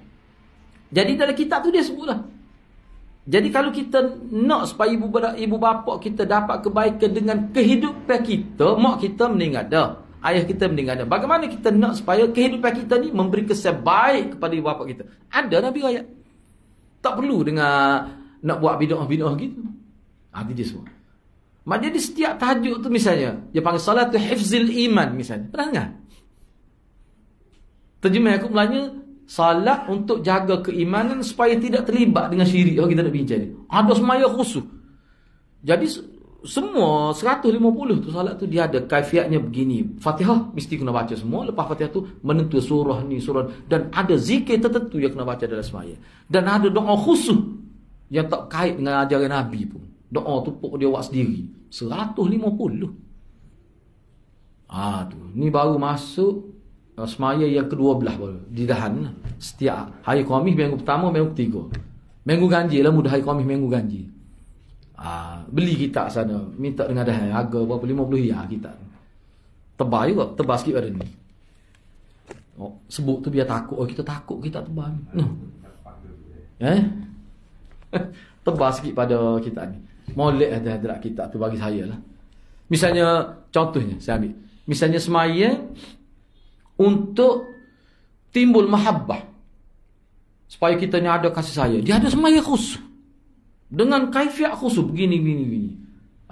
Speaker 1: Jadi dalam kitab tu dia sebut lah. Jadi kalau kita nak supaya ibu, ibu bapa kita dapat kebaikan dengan kehidupan kita, mak kita meninggal dah ayah kita meninggal dunia. Bagaimana kita nak supaya kehidupan kita ni memberi kesan baik kepada ibu bapa kita? Ada Nabi ayat. Tak perlu dengan nak buat bidah-bidah gitu. Ada ah, dia semua. Maknanya di setiap tajuk tu misalnya, dia panggil salatu hifzil iman misalnya. Pernah dengar? Terjemah aku melanya, salat untuk jaga keimanan supaya tidak terlibat dengan syirik. Oh, kita nak bincang ni. Ada semaya khusus. Jadi semua 150 tu salat tu dia ada kaifiatnya begini. Fatihah mesti kena baca semua. Lepas Fatihah tu menentu surah ni surah dan ada zikir tertentu yang kena baca dalam semaya Dan ada doa khusus yang tak kait dengan ajaran Nabi pun. Doa tu pokok dia buat sendiri. 150. Ah ha, tu. Ni baru masuk uh, Semaya yang ke-12 baru di dahan lah. setiap hari Khamis minggu pertama minggu ketiga. Minggu ganjil lah mudah hari Khamis minggu ganjil ha, beli kitab sana minta dengan dah harga berapa 50 ya kitab tebal juga tebal sikit pada ni oh, sebut tu biar takut oh, kita takut kita tebal ni no. eh tebal sikit pada kitab ni molek hadrat lah kitab tu bagi saya lah misalnya contohnya saya ambil misalnya semaya untuk timbul mahabbah supaya kita ni ada kasih sayang dia ada semaya khusus dengan kaifiat khusus begini begini begini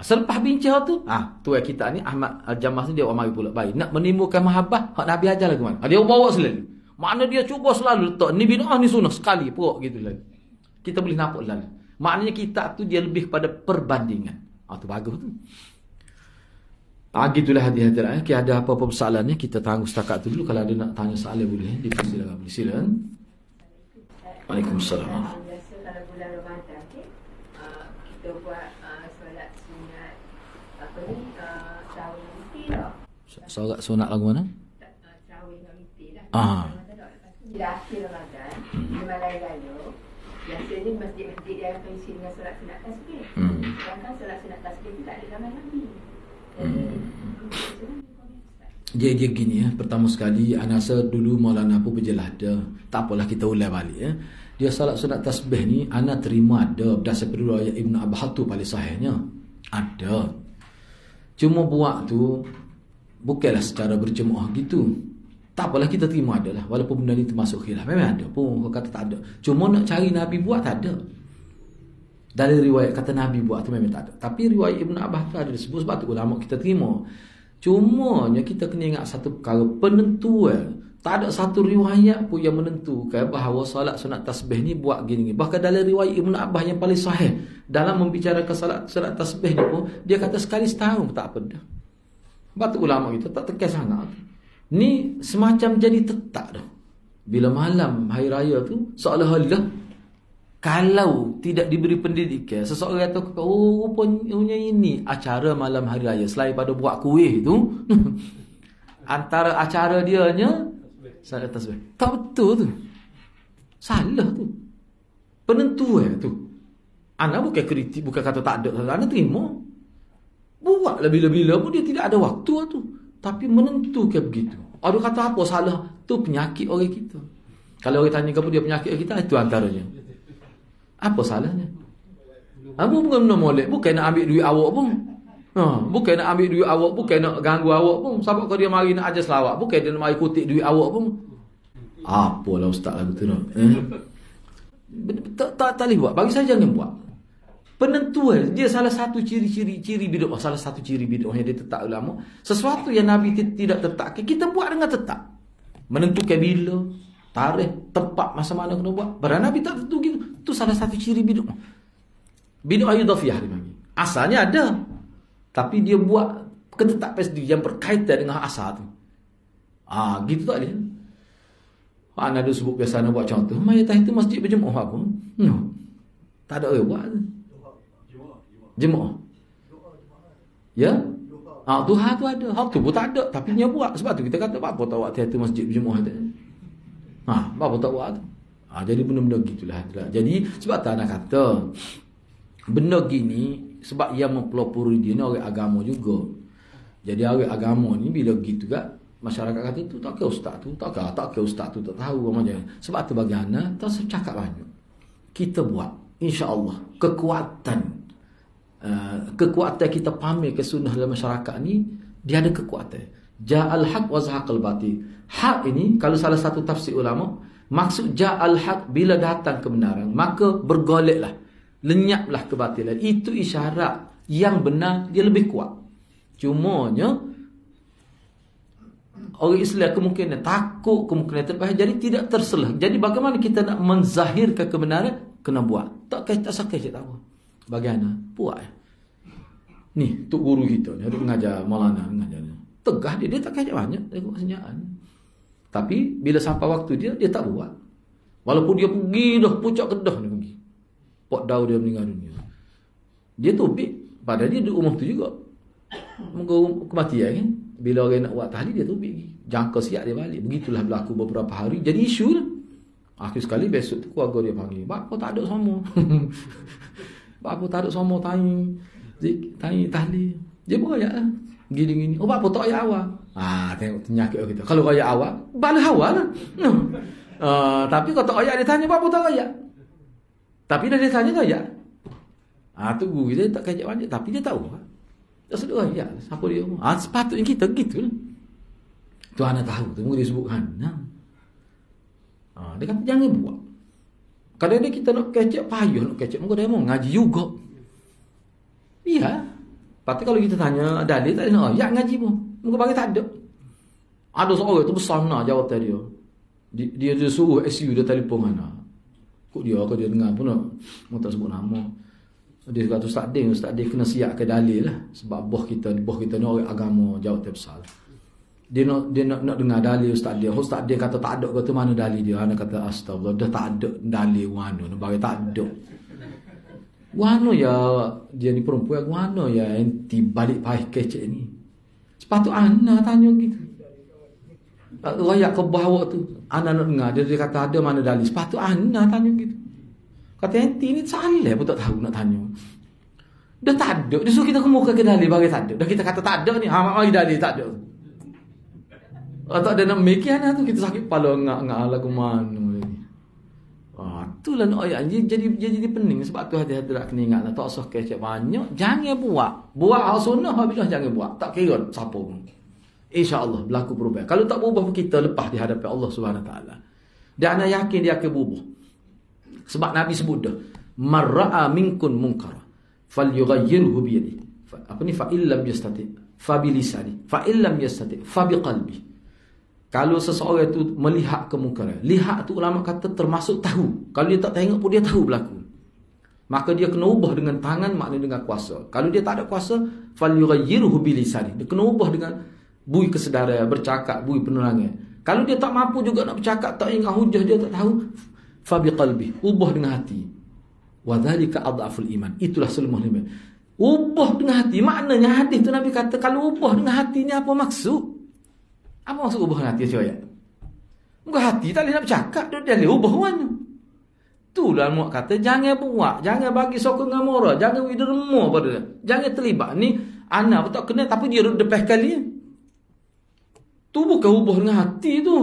Speaker 1: Serpah bincang tu. Ah, ha, tu yang kita ni Ahmad Al-Jamah ni dia orang mari pula. Baik, nak menimbulkan mahabbah, hak Nabi ajar lagu mana. dia bawa selalu. Mana dia cuba selalu letak ni bin'ah ni sunnah sekali perut gitu lagi. Kita boleh nampak lagi Maknanya kita tu dia lebih pada perbandingan. Ah, ha, tu bagus tu. Ah, gitulah hadis hadir. Lah, eh. Okay, ada apa-apa persoalan ni, kita tanggung setakat tu dulu. Kalau ada nak tanya soalan boleh. di eh. Dipersilakan. Silakan. Waalaikumsalam. Waalaikumsalam kita buat uh, uh, solat sunat lagu mana? Uh, lah. Ah. Bila akhir Ramadan, hmm. di Malai Lalu, biasanya masjid-masjid dia akan isi dengan solat sunat tasbih. Hmm. tak ada zaman Nabi. Hmm. Dia dia gini ya. Pertama sekali, Anasa dulu malah Maulana pun berjelada. Tak apalah kita ulang balik ya dia salat sunat tasbih ni ana terima ada berdasarkan perlu ayat Ibnu Abhatu paling sahihnya ada cuma buat tu bukanlah secara berjemaah gitu tak apalah kita terima adalah walaupun benda ni termasuk khilaf memang ada pun orang kata tak ada cuma nak cari Nabi buat tak ada dari riwayat kata Nabi buat tu memang tak ada tapi riwayat Ibnu Abah tu ada disebut sebab tu ulama kita terima cumanya kita kena ingat satu perkara penentuan tak ada satu riwayat pun yang menentukan bahawa salat sunat tasbih ni buat gini-gini. Bahkan dalam riwayat Ibn Abbas yang paling sahih dalam membicarakan salat sunat tasbih ni pun, dia kata sekali setahun tak apa dah. Batu ulama kita tak tekan sangat. Ni semacam jadi tetap dah. Bila malam hari raya tu, seolah-olah kalau tidak diberi pendidikan, seseorang kata, oh rupanya ini acara malam hari raya. Selain pada buat kuih tu, antara acara dianya Salat tasbih. Tak betul tu. Salah tu. Penentu eh tu. Ana bukan kritik, bukan kata tak ada. Ana terima. Buat lebih-lebih pun dia tidak ada waktu tu. Tapi menentu ke begitu. Ada kata apa salah? Tu penyakit orang kita. Kalau orang tanya kamu dia penyakit kita, itu antaranya. Apa salahnya? Apa bukan nak molek? Bukan nak ambil duit awak pun. Ha, bukan nak ambil duit awak, bukan nak ganggu awak pun. Sebab kalau dia mari nak ajar selawat, bukan dia nak mari kutip duit awak pun. lah ustaz lagu tu nak. Eh? Tak tak tak buat. Bagi saya jangan buat. Penentuan dia salah satu ciri-ciri ciri bid'ah, oh, salah satu ciri bid'ah yang dia tetap ulama. Sesuatu yang Nabi tidak tetap, kita buat dengan tetap. Menentukan bila, tarikh, tempat masa mana kena buat. Berana Nabi tak tentu gitu. Tu salah satu ciri bid'ah. Bid'ah idafiyah dia Asalnya ada, tapi dia buat ketetapan sendiri yang berkaitan dengan hak asal tu. Ah, gitu tak boleh. Pak Nadu sebut biasa nak buat contoh. Mayatah itu masjid berjemaah apa? No. Tak ada orang buat. Jemaah. Ya? Ha, Tuhan tu ada. Hak tu pun tak ada. Tapi dia buat. Sebab tu kita kata, apa pun tak buat itu masjid berjemaah itu. Ha, apa pun tak buat tu. Ha, jadi benda-benda gitulah. Lah. Jadi sebab tu anak kata benda gini sebab ia mempelopori dia ni orang agama juga. Jadi orang agama ni bila gitu kan masyarakat kata itu tak ke ustaz tu, tak ke tak ke ustaz tu tak tahu apa macam. Sebab tu bagi ana tak secakap banyak. Kita buat insya-Allah kekuatan uh, kekuatan kita pamer ke sunnah dalam masyarakat ni dia ada kekuatan. Ja'al haq wa zahaqal batil. Hak ini kalau salah satu tafsir ulama maksud ja'al haq bila datang kebenaran maka bergoleklah lenyaplah kebatilan itu isyarat yang benar dia lebih kuat cumanya orang Islam kemungkinan takut kemungkinan terbahaya jadi tidak terselah jadi bagaimana kita nak menzahirkan kebenaran kena buat tak kaya tak sakit tak apa bagaimana buat ni tu guru kita ni dia mengajar malana mengajar tegah dia dia tak kaya banyak dia kesenjaan tapi bila sampai waktu dia dia tak buat walaupun dia pergi dah pucat kedah dia pergi Pak Dau dia meninggal dunia. Dia tubik. Padahal dia di umur tu juga. Mungkin kematian kan. Bila orang nak buat tahli dia tubik. Jangka siap dia balik. Begitulah berlaku beberapa hari. Jadi isu lah. Akhir sekali besok tu keluarga dia panggil. Bapak tak ada sama. bapak tak ada sama tanya. Tanya tahli. Dia berayak lah. Gini-gini. Oh bapak tak ayak awak. Haa ah, tengok penyakit kita. Kalau ayak awak. Balas awak lah. uh, tapi kau tak ayak dia tanya. Bapak tak ayak. Tapi dia tanya tu ayat. Ha, tu guru kita tak kajak banyak. Tapi dia tahu. Tak sedar ayat. Siapa dia? Ha, sepatutnya kita begitu. Tuhan dah tahu. Tunggu dia sebutkan. Ha. ha. Dia kata jangan buat. Kadang-kadang kita nak kecek payah nak kecek muka dia mau ngaji juga. Iya. Patut kalau kita tanya dalil tak ada nak ayat oh, ngaji pun. Muka bagi tak ada. Ada seorang itu besar nak jawab tadi oh. dia. Dia dia suruh SU dia telefon mana. Ah. Kok dia kau dia dengar pun nak lah. no? tak sebut nama. Dia kata ustaz din, ustaz din kena siap ke dalil lah. Sebab boh kita, boh kita ni orang agama jauh terbesar. Dia nak dia nak, nak dengar dalil ustaz dia. ustaz dia kata tak ada ke tu mana dalil dia. Ana kata astagfirullah, dah tak ada dalil mana. Nak bagi tak ada. Mana ya dia ni perempuan mana ya enti balik pakai kecek ni. Sepatu ana tanya gitu. Royak ke bawah tu Ana nak dengar Dia, dia kata ada mana dalil Sepatut Ana tanya gitu Kata enti ni salah pun tak tahu nak tanya Dah tak ada Dia suruh kita kemuka ke dalil Bagi tak ada Dah kita kata tak ada ni Haa mak dalil tak ada Kalau tak ada nak make Ana tu Kita sakit kepala Ngak ngak lah ke mana Ah, itulah nak ayat jadi, jadi jadi pening sebab tu hati-hati nak kena ingatlah tak usah kecek banyak jangan buat buat al sunnah habislah jangan buat tak kira siapa pun InsyaAllah berlaku berubah. Kalau tak berubah pun kita lepas di hadapan Allah SWT. Dan anak yakin dia akan berubah. Sebab Nabi sebut dah. Marra'a minkun munkara. Fal yugayyirhu biyadi. Apa ni? Fa'illam yastati. Fa'bilisani. Fa'illam yastati. Fa'biqalbi. Kalau seseorang itu melihat kemungkaran. Lihat tu ulama kata termasuk tahu. Kalau dia tak tengok pun dia tahu berlaku. Maka dia kena ubah dengan tangan maknanya dengan kuasa. Kalau dia tak ada kuasa. Fal yugayyirhu biyadi. Dia kena ubah dengan bui kesedara bercakap bui penerangan kalau dia tak mampu juga nak bercakap tak ingat hujah dia tak tahu fa bi qalbi ubah dengan hati wa dhalika adhaful iman itulah selemah iman ubah dengan hati maknanya hati tu nabi kata kalau ubah dengan hati ni apa maksud apa maksud ubah dengan hati cuy ya muka hati tak boleh nak bercakap dia dia ubah wanya tu lah muak kata jangan buat jangan bagi sokongan moral jangan widermo pada dia jangan terlibat ni anak pun tak kena tapi dia depeh kali ya. Tu bukan ubah dengan hati tu.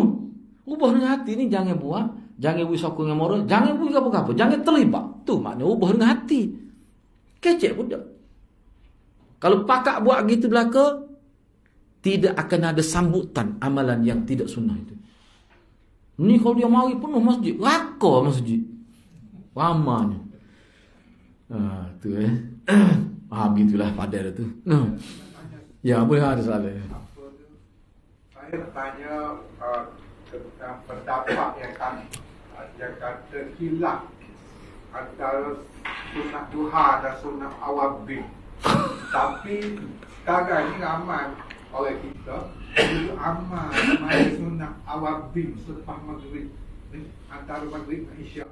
Speaker 1: Ubah dengan hati ni jangan buat. Jangan buat sokong dengan moral. Jangan buat apa-apa. Jangan terlibat. Tu maknanya ubah dengan hati. Kecek budak. Kalau pakak buat gitu belaka, tidak akan ada sambutan amalan yang tidak sunnah itu. Ni kalau dia mari penuh masjid. Raka masjid. Ramanya. Ha, tu eh. Faham gitulah pada dia tu. Hmm. Ya, boleh lah, ada salah saya nak tanya uh, tentang pendapat yang kami uh, yang kata hilang antara sunnah duha dan sunnah awal bin. Tapi sekarang ini ramai oleh kita itu amal mai sunnah awal bin selepas maghrib antara maghrib dan isya.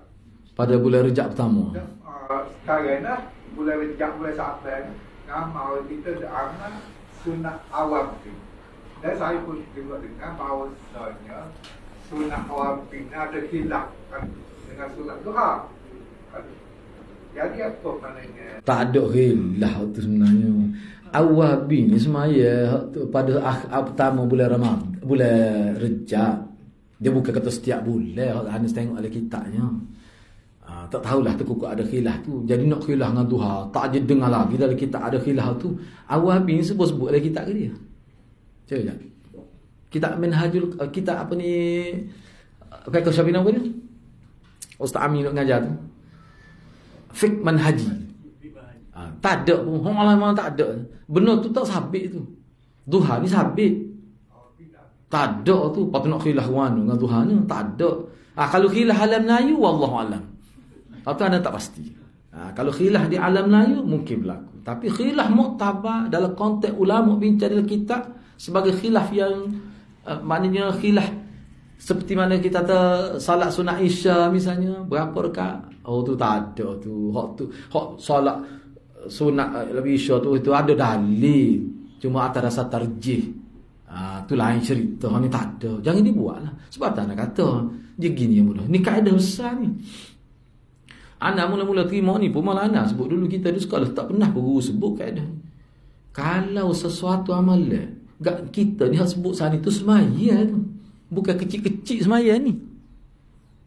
Speaker 1: Pada bulan rejab pertama. Ya, uh, sekarang lah, bulan rejab bulan sabtu ramai oleh kita dah amal sunnah awal bin dan saya pun juga dengar bahawa sebenarnya sunat orang bina ada hilang dengan sunat tuha jadi apa maknanya tak ada hilang itu sebenarnya Awal bini semaya pada ah, ah, pertama bulan Ramadhan, bulan Rejab. Dia buka kata setiap bulan, hak hanya tengok oleh kitabnya. Ah, tak tahulah tu ada khilah tu. Jadi nak khilah dengan duha, tak ada dengar lagi dalam kita ada khilah tu. Awal bini sebut-sebut oleh kitab dia. Cuba tengok. Kita minhajul eh, kita apa ni? Okey, kau siapa nama Ustaz Amin nak ngajar tu. Fik manhaji. Ha, tak ada pun. Hong Allah memang tak ada. Benar tu tak sabit tu. Duha ni sabit. Tak ada tu. Patut nak khilaf wanu dengan Duha ni. Tak ada. Ha, kalau khilaf alam Melayu, Wallahu alam. Lepas anda tak pasti. Ha, kalau khilaf di alam Melayu, mungkin berlaku. Tapi khilaf muktabah dalam konteks ulama bincang dalam kitab, sebagai khilaf yang uh, maknanya khilaf seperti mana kita ada salat sunat isya misalnya berapa rekat oh tu tak ada tu hak tu hak salat sunat lebih eh, isya tu itu ada dalil cuma atas rasa tarjih ah uh, lain cerita ni tak ada jangan lah sebab tak nak kata dia gini yang mudah ni kaedah besar ni anda mula-mula terima ni pun malah anda sebut dulu kita di sekolah tak pernah guru sebut kaedah kalau sesuatu amalan Gak kita ni hak sebut sana tu semayan Bukan kecil-kecil semayan ni.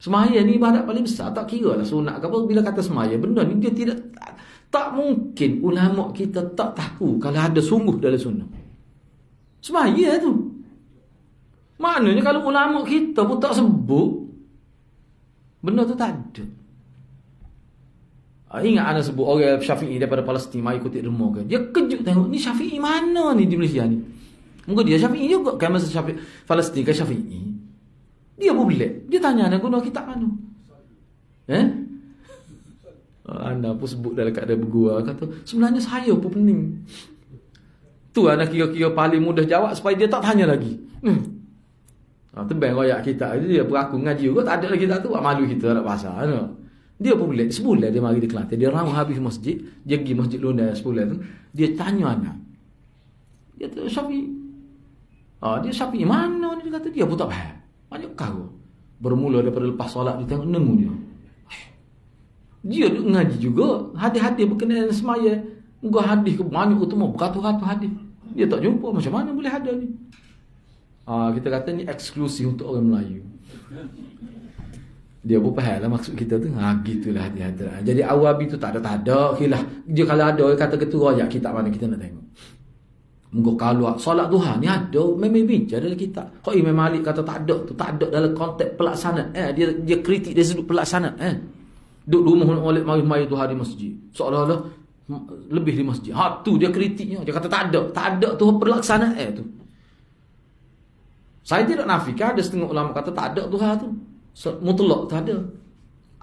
Speaker 1: Semayan ni ibadat paling besar. Tak kira lah sunat ke apa. Bila kata semayan, benda ni dia tidak... Tak, tak mungkin ulama kita tak tahu kalau ada sungguh dalam sunat. Semayan tu. Maknanya kalau ulama kita pun tak sebut, benda tu tak ada. Ah, ingat anda sebut orang Syafi'i daripada Palestin mari kutip rumah ke. Dia kejut tengok ni Syafi'i mana ni di Malaysia ni. Mungkin dia syafi'i juga Kan masa syafi'i Falestin kan syafi'i Dia pun bilik Dia tanya nak guna kitab kan Eh Anda pun sebut dalam keadaan bergua Kata sebenarnya saya pun pening Tu anak kira-kira paling mudah jawab Supaya dia tak tanya lagi hmm. Ha, ah, Tebang royak kita Dia beraku ngaji juga Tak ada lagi tak tu Malu kita tak pasal anak. Dia pun bilik Sebulan dia mari di Kelantan Dia ramah habis masjid Dia pergi masjid lunas sebulan tu Dia tanya anak dia tu Syafi'i Ha, dia syafi'i mana ni dia kata dia buta tak faham. Banyak kau. Bermula daripada lepas solat dia tengok nengu dia. Dia duk ngaji juga. Hati-hati berkenaan semaya. Enggak hadis ke banyak utama beratus-ratus hadis. Dia tak jumpa macam mana boleh ada ni. Ha, kita kata ni eksklusif untuk orang Melayu. Dia pun faham lah maksud kita tu. Ha, gitulah hati-hati. Lah. Jadi awabi tu tak ada-tak ada. Okay lah. Dia kalau ada, dia kata ketua ajak kita mana kita nak tengok. Mungkin kalau solat duha ni ada memang bincang dalam kita. Kau Imam Malik kata tak ada tu, tak ada dalam konteks pelaksanaan. Eh dia dia kritik dia sudut pelaksanaan eh. Duduk rumah oleh mari-mari tu hari masjid. Seolah-olah lebih di masjid. Ha tu dia kritiknya. Dia kata tak ada, tak ada tu pelaksanaan eh tu. Saya tidak nafikan ada setengah ulama kata tak ada duha tu. Mutlak tak ada.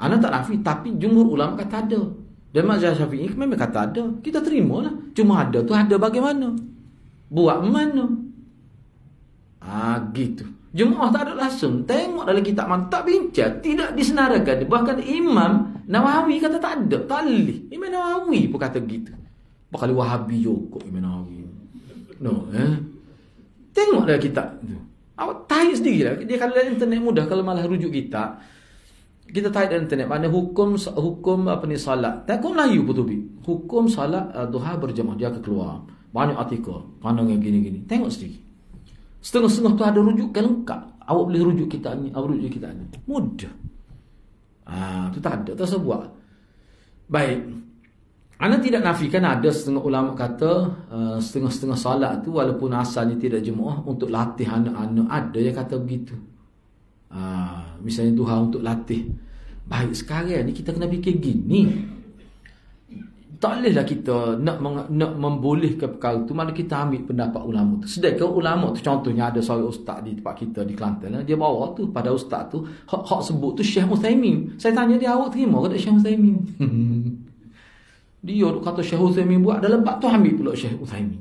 Speaker 1: Anak tak nafik tapi jumhur ulama kata ada. Dan mazhab Syafi'i memang kata ada. Kita terima lah, Cuma ada tu ada bagaimana? Buat mana? Ah gitu. Jemaah tak ada langsung. Tengok dalam kitab mana. Tak bincang. Tidak disenarakan. Bahkan Imam Nawawi kata tak ada. Tali. Imam Nawawi pun kata gitu. Bakal Wahabi juga Imam Nawawi. No. Eh? Tengok dalam kitab Awak tahu sendiri lah. Dia kalau dalam internet mudah. Kalau malah rujuk kita. Kita tahu dalam internet. Mana hukum hukum apa ni salat. Tengok Melayu pun betul Hukum salat uh, duha berjemaah. Dia keluar banyak artikel yang gini-gini tengok sendiri setengah-setengah tu ada rujukan lengkap awak boleh rujuk kita ni awak rujuk kita ni mudah ah ha, tu tak ada tak sebuah baik Anak tidak nafikan ada setengah ulama kata uh, setengah-setengah salat tu walaupun asalnya tidak jemaah untuk latih anak-anak ada yang kata begitu. Uh, misalnya Tuhan untuk latih. Baik sekarang ni kita kena fikir gini tak bolehlah kita nak nak membolehkan perkara tu mana kita ambil pendapat ulama tu sedekah ulama tu contohnya ada seorang ustaz di tempat kita di Kelantan eh, dia bawa tu pada ustaz tu hak, hak sebut tu Syekh Uthaymin saya tanya dia awak terima ke tak Syekh Uthaymin dia kata Syekh Uthaymin buat dalam bab tu ambil pula Syekh Uthaymin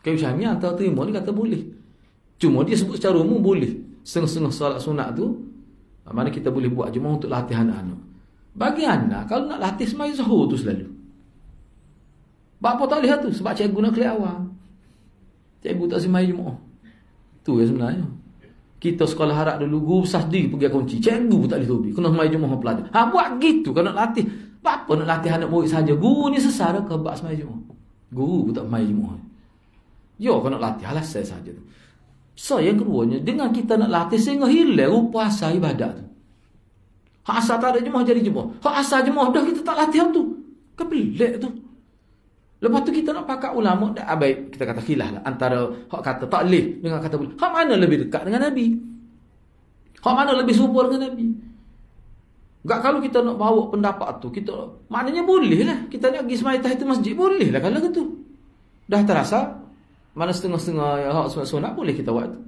Speaker 1: Kau Syekh Uthaymin atau terima dia kata boleh cuma dia sebut secara umum boleh sengah-sengah salat sunat tu mana kita boleh buat cuma untuk latihan anak bagi anda kalau nak latih semai zuhur tu selalu Bapa tak lihat tu sebab cikgu nak kelas awal. Cikgu tak sembahyang Jumaat. Tu yang sebenarnya. Kita sekolah harap dulu guru besar diri pergi kunci. Cenggu pun tak boleh tobi. Kena semai jumlah pelajar. Ha, buat gitu Kena latih. Apa nak latih anak murid saja. Guru ni sesara ke buat semai jumlah. Guru pun tak semai jumlah. Yo kena latih. saya saja tu. So, yang keduanya, dengan kita nak latih, sehingga hilang rupa asal ibadat tu. Hak asal tak ada jumlah, jadi jumlah. Hak asal jumlah, dah kita tak latih tu. Kepelik tu. Lepas tu kita nak pakai ulama dah abai ah, kita kata khilaf lah antara hak kata taklif dengan kata boleh. Hak mana lebih dekat dengan Nabi? Hak mana lebih subur dengan Nabi? Gak kalau kita nak bawa pendapat tu, kita maknanya boleh lah. Kita nak pergi semai itu masjid boleh lah kalau gitu. Dah terasa mana setengah-setengah hak sunat, sunat boleh kita buat tu.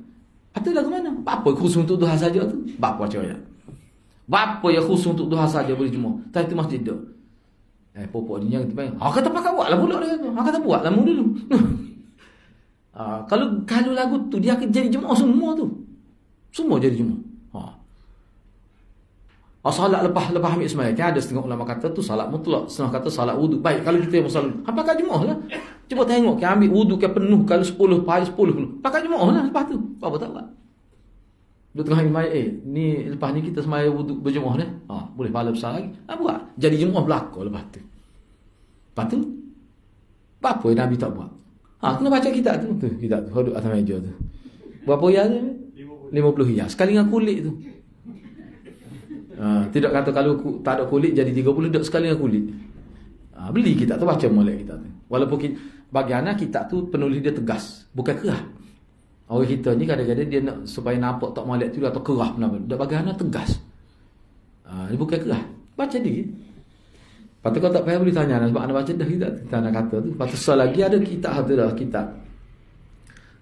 Speaker 1: Atau lagu mana? Apa khusus untuk duha saja tu? Bapa cakap. Bapa yang khusus untuk duha saja boleh cuma. Tapi itu masjid dah. Eh, pokok dia ah, kata baik. Lah ha, ah, kata pakai buatlah pula dia tu, Ha, kata buatlah mu dulu. ha, kalau kalau lagu tu dia akan jadi jemaah semua tu. Semua jadi jemaah. Ha. Ha, salat lepas lepas ambil semaya. Kan ada setengah ulama kata tu salat mutlak. Setengah kata salat wuduk. Baik, kalau kita yang masalah. Ha, pakai jemaah lah. Cuba tengok. Kan ambil wuduk yang penuh. Kalau sepuluh, pahit sepuluh. pun. Pakai jemaah lah lepas tu. Apa-apa tak buat. Dua tengah imam, eh, ni lepas ni kita semai, wuduk berjemuh ni. Ha, boleh pahala besar lagi. Ha, buat. Jadi jemuh berlaku lepas tu. Lepas tu, apa yang Nabi tak buat? Ha, ah, kena baca kitab tu. tu kitab tu, hodok atas meja tu. Berapa hiyah tu? 50 hiyah. Sekali dengan kulit tu. Ha, tidak kata kalau tak ada kulit, jadi 30 hiyah sekali dengan kulit. Ha, beli kitab tu, baca mulai kitab tu. Walaupun bagi anak kitab tu, penulis dia tegas. Bukan kerah. Orang kita ni kadang-kadang dia nak supaya nampak tak molek tu lah atau kerah benar-benar. Dak bagana tegas. Ah, ha, dia bukan kerah. Baca diri. Patut kau tak payah boleh tanya sebab anda baca dah kita kita nak kata tu. Patut soal lagi ada kitab hadir dah kitab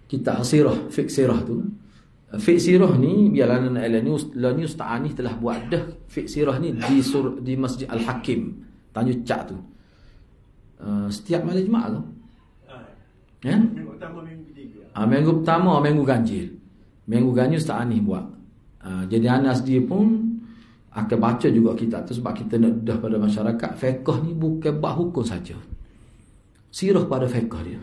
Speaker 1: Kitab sirah, fik sirah tu. Fik sirah ni biarlah anak nak elani ustaz ni ustaz telah buat dah fik sirah ni di sur, di Masjid Al-Hakim. Tanya cak tu. Uh, setiap malam Jumaat tu. Ah. Ya? Yang utama mimpi. Ha, minggu pertama minggu ganjil. Minggu ganjil Ustaz Anis buat. Ha, jadi Anas dia pun akan baca juga kita tu sebab kita nak dah pada masyarakat fiqh ni bukan bab hukum saja. Sirah pada fiqh dia.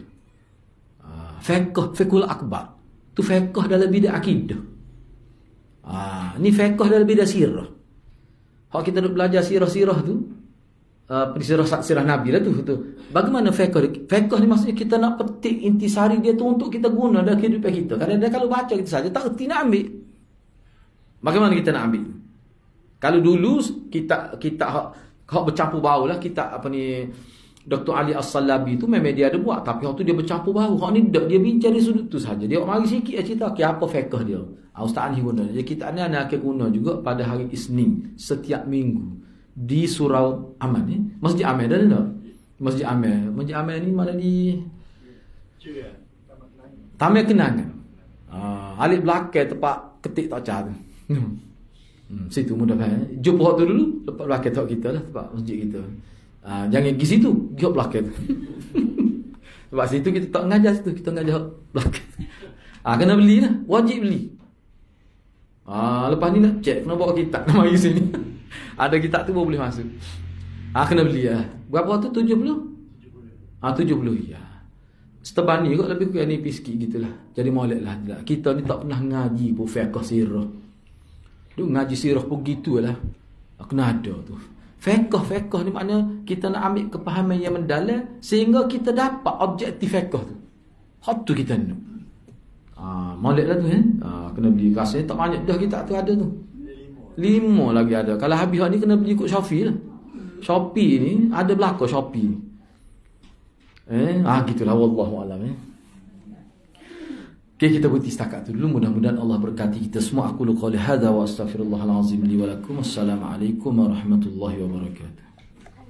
Speaker 1: Ha, fiqh fiqhul akbar. Tu fiqh dalam bidang akidah. Ha, ni fiqh dalam bidang sirah. Kalau kita nak belajar sirah-sirah tu, uh, sirah Nabi lah tu tu. Bagaimana fekoh? Fekoh ni maksudnya kita nak petik intisari dia tu untuk kita guna dalam kehidupan kita. Karena kalau baca kita saja tak erti nak ambil. Bagaimana kita nak ambil? Kalau dulu kita kita hak bercampur bau lah kita apa ni Dr. Ali As-Salabi tu memang dia ada buat tapi waktu dia bercampur bau. Hak ni dia, dia bincang di sudut tu saja. Dia mari sikit aja cerita okay, apa fekoh dia. Ah, ustaz Anhi guna. Jadi kita ni anak guna juga pada hari Isnin setiap minggu di surau Aman ni. Eh? Masjid Amir dah ada. Masjid Amir. Masjid Amir ni mana di? Tamir Kenangan. Uh, alik belakang tempat ketik tak cah tu. Hmm, hmm situ mudah kan. Jom pokok tu dulu. Lepas belakang tak kita lah. Tempat masjid kita. Uh, jangan pergi situ. Pergi belakang tu. Sebab situ kita tak ngajar situ. Kita ngajar belakang. Ah, kena beli lah. Wajib beli. Ah, lepas ni nak cek. Kena bawa kitab nama pergi sini. Ada kita tu boleh masuk Ha kena beli ya. ha. Berapa tu? 70? Ha 70 ya Seteban ni kot lebih kurang ni piski gitulah. Jadi molek lah Kita ni tak pernah ngaji pun fiqah sirah Tu ngaji sirah pun gitu lah ah, Kena ada tu Fekoh, fekoh ni makna kita nak ambil kepahaman yang mendalam sehingga kita dapat objektif fekoh tu. Hot tu kita ni. Ah, ha, lah tu eh. Ha, kena beli kasih tak banyak dah kita tu ada tu. Lima lagi ada. Kalau habis ni kena pergi ikut Shopee lah. Shopee ni ada belakang Shopee. Eh, ah gitulah wallahu alam eh. Okay, kita berhenti setakat itu dulu. Mudah-mudahan Allah berkati kita semua. Aku lukau lihada wa astaghfirullahalazim liwalakum walakum. Assalamualaikum warahmatullahi wabarakatuh.